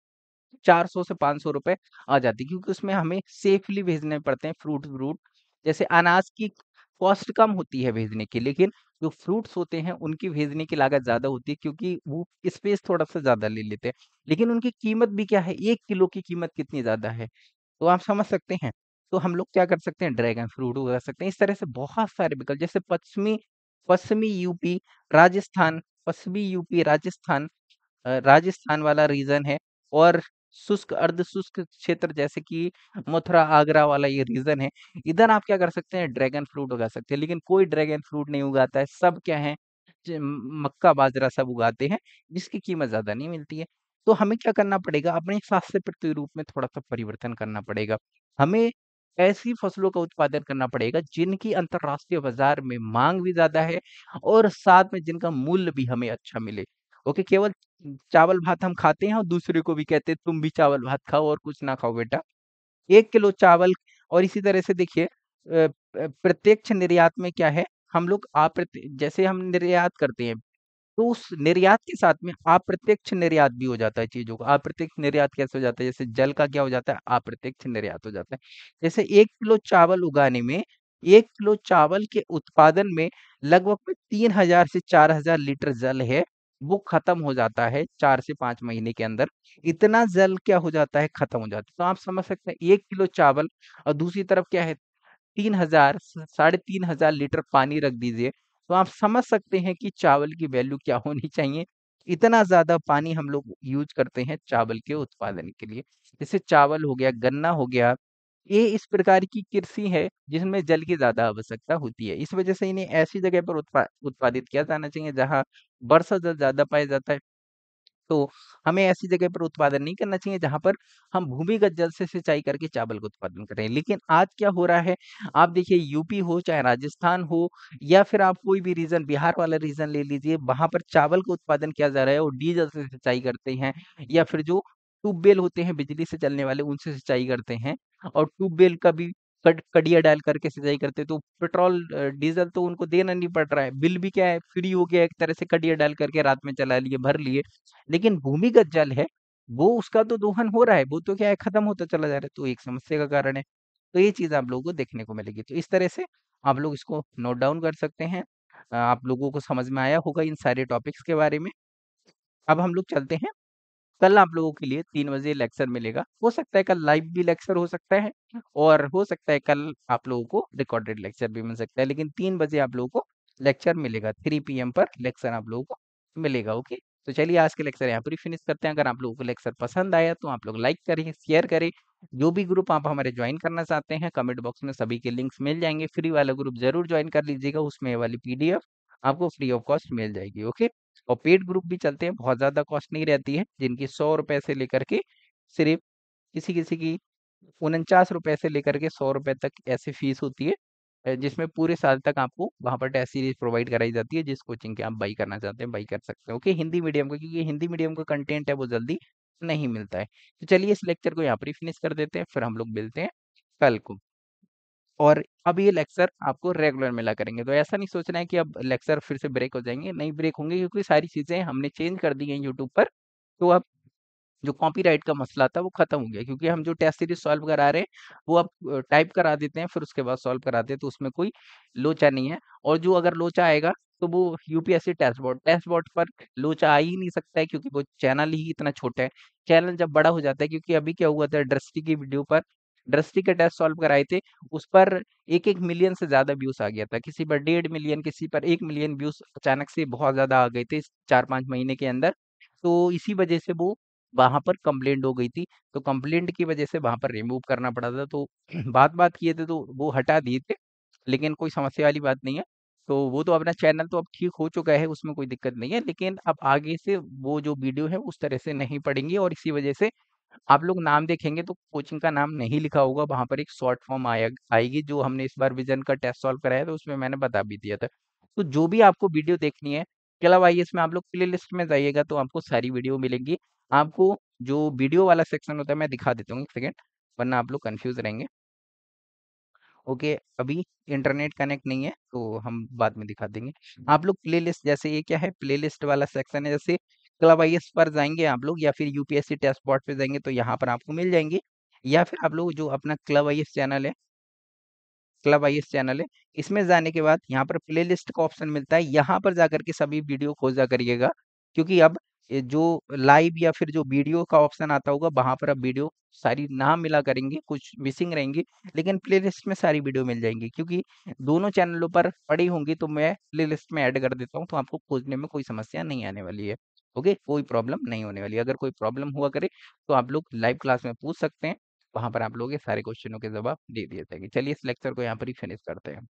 चार सौ से पाँच सौ रुपये आ जाती है क्योंकि उसमें हमें सेफली भेजने पड़ते हैं फ्रूट व्रूट जैसे अनाज की कॉस्ट कम होती है भेजने की लेकिन जो फ्रूट्स होते हैं उनकी भेजने की लागत ज़्यादा होती है क्योंकि वो स्पेस थोड़ा सा ज़्यादा ले लेते हैं लेकिन उनकी कीमत भी क्या है एक किलो की कीमत कितनी ज़्यादा है तो आप समझ सकते हैं तो हम लोग क्या कर सकते हैं ड्रैगन फ्रूट उगा सकते हैं इस तरह से बहुत सारे विकल्प जैसे पश्चिमी पश्चिमी यूपी राजस्थान पश्चिमी यूपी राजस्थान राजस्थान वाला रीजन है और शुष्क अर्ध शुष्क क्षेत्र जैसे कि मथुरा आगरा वाला ये रीजन है इधर आप क्या कर सकते हैं ड्रैगन फ्रूट उगा सकते हैं लेकिन कोई ड्रैगन फ्रूट नहीं उगाता है सब क्या है मक्का बाजरा सब उगाते हैं जिसकी कीमत ज्यादा नहीं मिलती है तो हमें क्या करना पड़ेगा अपने स्वास्थ्य प्रतिरूप में थोड़ा सा परिवर्तन करना पड़ेगा हमें ऐसी फसलों का उत्पादन करना पड़ेगा जिनकी अंतर्राष्ट्रीय बाजार में मांग भी ज्यादा है और साथ में जिनका मूल्य भी हमें अच्छा मिले ओके केवल चावल भात हम खाते हैं और दूसरे को भी कहते हैं तुम भी चावल भात खाओ और कुछ ना खाओ बेटा एक किलो चावल और इसी तरह से देखिए प्रत्यक्ष निर्यात में क्या है हम लोग आप जैसे हम निर्यात करते हैं तो उस निर्यात के साथ में अप्रत्यक्ष निर्यात भी हो जाता है चीजों का अप्रत्यक्ष निर्यात कैसे हो जाता है जैसे जल का क्या हो जाता है अप्रत्यक्ष निर्यात हो जाता है जैसे एक किलो चावल उगाने में एक किलो चावल के उत्पादन में लगभग तीन हजार से चार हजार लीटर जल है वो खत्म हो जाता है चार से पांच महीने के अंदर इतना जल क्या हो जाता है खत्म हो जाता है तो आप समझ सकते हैं एक किलो चावल और दूसरी तरफ क्या है तीन हजार साढ़े तीन हजार लीटर पानी रख दीजिए तो आप समझ सकते हैं कि चावल की वैल्यू क्या होनी चाहिए इतना ज़्यादा पानी हम लोग यूज करते हैं चावल के उत्पादन के लिए जैसे चावल हो गया गन्ना हो गया ये इस प्रकार की कृषि है जिसमें जल की ज़्यादा आवश्यकता होती है इस वजह से इन्हें ऐसी जगह पर उत्पा उत्पादित किया जाना चाहिए जहाँ वर्षा जल ज़्यादा पाया जाता है तो हमें ऐसी जगह पर उत्पादन नहीं करना चाहिए जहां पर हम भूमिगत जल से सिंचाई करके चावल का उत्पादन कर रहे हैं लेकिन आज क्या हो रहा है आप देखिए यूपी हो चाहे राजस्थान हो या फिर आप कोई भी रीजन बिहार वाला रीजन ले लीजिए वहां पर चावल का उत्पादन किया जा रहा है और डीजल से सिंचाई करते हैं या फिर जो ट्यूबवेल होते हैं बिजली से चलने वाले उनसे सिंचाई करते हैं और ट्यूबवेल का भी कट कडिया डाल करके सिंचाई करते तो पेट्रोल डीजल तो उनको देना नहीं पड़ रहा है बिल भी क्या है फ्री हो गया एक तरह से कडिया डाल करके रात में चला लिए भर लिए लेकिन भूमिगत जल है वो उसका तो दोहन हो रहा है वो तो क्या है खत्म होता चला जा रहा है तो एक समस्या का कारण है तो ये चीज आप लोगों को देखने को मिलेगी तो इस तरह से आप लोग इसको नोट डाउन कर सकते हैं आप लोगों को समझ में आया होगा इन सारे टॉपिक्स के बारे में अब हम लोग चलते हैं कल आप लोगों के लिए तीन बजे लेक्चर मिलेगा हो सकता है कल लाइव भी लेक्चर हो सकता है और हो सकता है कल आप लोगों को रिकॉर्डेड लेक्चर भी मिल सकता है लेकिन तीन बजे आप लोगों को लेक्चर मिलेगा थ्री पी पर लेक्चर आप लोगों को मिलेगा ओके तो चलिए आज के लेक्चर यहाँ पर ही फिनिश करते हैं अगर आप लोगों को लेक्चर पसंद आया तो आप लोग लाइक करें शेयर करें जो भी ग्रुप आप हमारे ज्वाइन करना चाहते हैं कमेंट बॉक्स में सभी के लिंक्स मिल जाएंगे फ्री वाला ग्रुप जरूर ज्वाइन कर लीजिएगा उसमें वाली पीडीएफ आपको फ्री ऑफ कॉस्ट मिल जाएगी ओके और पेड ग्रुप भी चलते हैं बहुत ज़्यादा कॉस्ट नहीं रहती है जिनकी सौ रुपए से लेकर के सिर्फ किसी किसी की उनचास रुपए से लेकर के सौ रुपए तक ऐसी फीस होती है जिसमें पूरे साल तक आपको वहाँ पर टेस्ट सीरीज प्रोवाइड कराई जाती है जिस कोचिंग के आप बाई करना चाहते हैं बाई कर सकते हैं ओके हिंदी मीडियम का क्योंकि हिंदी मीडियम का कंटेंट है वो जल्दी नहीं मिलता है तो चलिए इस लेक्चर को यहाँ पर ही फिनिश कर देते हैं फिर हम लोग मिलते हैं कल को और अब ये लेक्चर आपको रेगुलर मिला करेंगे तो ऐसा नहीं सोचना है कि अब लेक्चर फिर से ब्रेक हो जाएंगे नहीं ब्रेक होंगे क्योंकि सारी चीज़ें हमने चेंज कर दी हैं यूट्यूब पर तो अब जो कॉपीराइट का मसला था वो खत्म हो गया क्योंकि हम जो टेस्ट सीरीज सॉल्व करा रहे हैं वो अब टाइप करा देते हैं फिर उसके बाद सॉल्व कराते हैं तो उसमें कोई लोचा नहीं है और जो अगर लोचा आएगा तो वो UPSC test board test board पर लोचा आ ही नहीं सकता है क्योंकि वो चैनल ही इतना छोटा है चैनल जब बड़ा हो जाता है क्योंकि अभी क्या हुआ था ड्रस्टी की वीडियो पर ड्रस्टी के टेस्ट सॉल्व कराए थे उस पर एक एक मिलियन से ज़्यादा व्यूज़ आ गया था किसी पर डेढ़ मिलियन किसी पर एक मिलियन व्यूज़ अचानक से बहुत ज़्यादा आ गए थे चार पांच महीने के अंदर तो इसी वजह से वो वहां पर कंप्लेंट हो गई थी तो कंप्लेंट की वजह से वहां पर रिमूव करना पड़ा था तो बात बात किए थे तो वो हटा दिए थे लेकिन कोई समस्या वाली बात नहीं है तो वो तो अपना चैनल तो अब ठीक हो चुका है उसमें कोई दिक्कत नहीं है लेकिन अब आगे से वो जो वीडियो है उस तरह से नहीं पड़ेंगी और इसी वजह से आप लोग नाम देखेंगे तो कोचिंग का नाम नहीं लिखा होगा वहां पर एक शॉर्ट फॉर्म आएगी जो हमने इस बार विजन का टेस्ट सॉल्व कराया था उसमें मैंने बता भी दिया था तो जो भी आपको वीडियो देखनी है क्लब आई में आप लोग प्ले में जाइएगा तो आपको सारी वीडियो मिलेंगी आपको जो वीडियो वाला सेक्शन होता है मैं दिखा देता हूँ एक सेकेंड वरना आप लोग कन्फ्यूज रहेंगे ओके okay, अभी इंटरनेट कनेक्ट नहीं है तो हम बाद में दिखा देंगे आप लोग प्लेलिस्ट जैसे ये क्या है प्लेलिस्ट वाला सेक्शन है जैसे क्लब आई पर जाएंगे आप लोग या फिर यूपीएससी टेस्ट बोर्ड पे जाएंगे तो यहाँ पर आपको मिल जाएंगे या फिर आप लोग जो अपना क्लब आई चैनल है क्लब आई चैनल है इसमें जाने के बाद यहाँ पर प्ले का ऑप्शन मिलता है यहाँ पर जाकर के सभी वीडियो खोजा करिएगा क्योंकि अब जो लाइव या फिर जो वीडियो का ऑप्शन आता होगा वहां पर आप वीडियो सारी ना मिला करेंगे कुछ मिसिंग रहेंगे लेकिन प्लेलिस्ट में सारी वीडियो मिल जाएंगी क्योंकि दोनों चैनलों पर पड़ी होंगी तो मैं प्लेलिस्ट में ऐड कर देता हूँ तो आपको खोजने में कोई समस्या नहीं आने वाली है ओके कोई प्रॉब्लम नहीं होने वाली अगर कोई प्रॉब्लम हुआ करे तो आप लोग लाइव क्लास में पूछ सकते हैं वहां पर आप लोग सारे क्वेश्चनों के जवाब दे दिए जाएंगे चलिए इस लेक्चर को यहाँ पर ही फिनिश करते हैं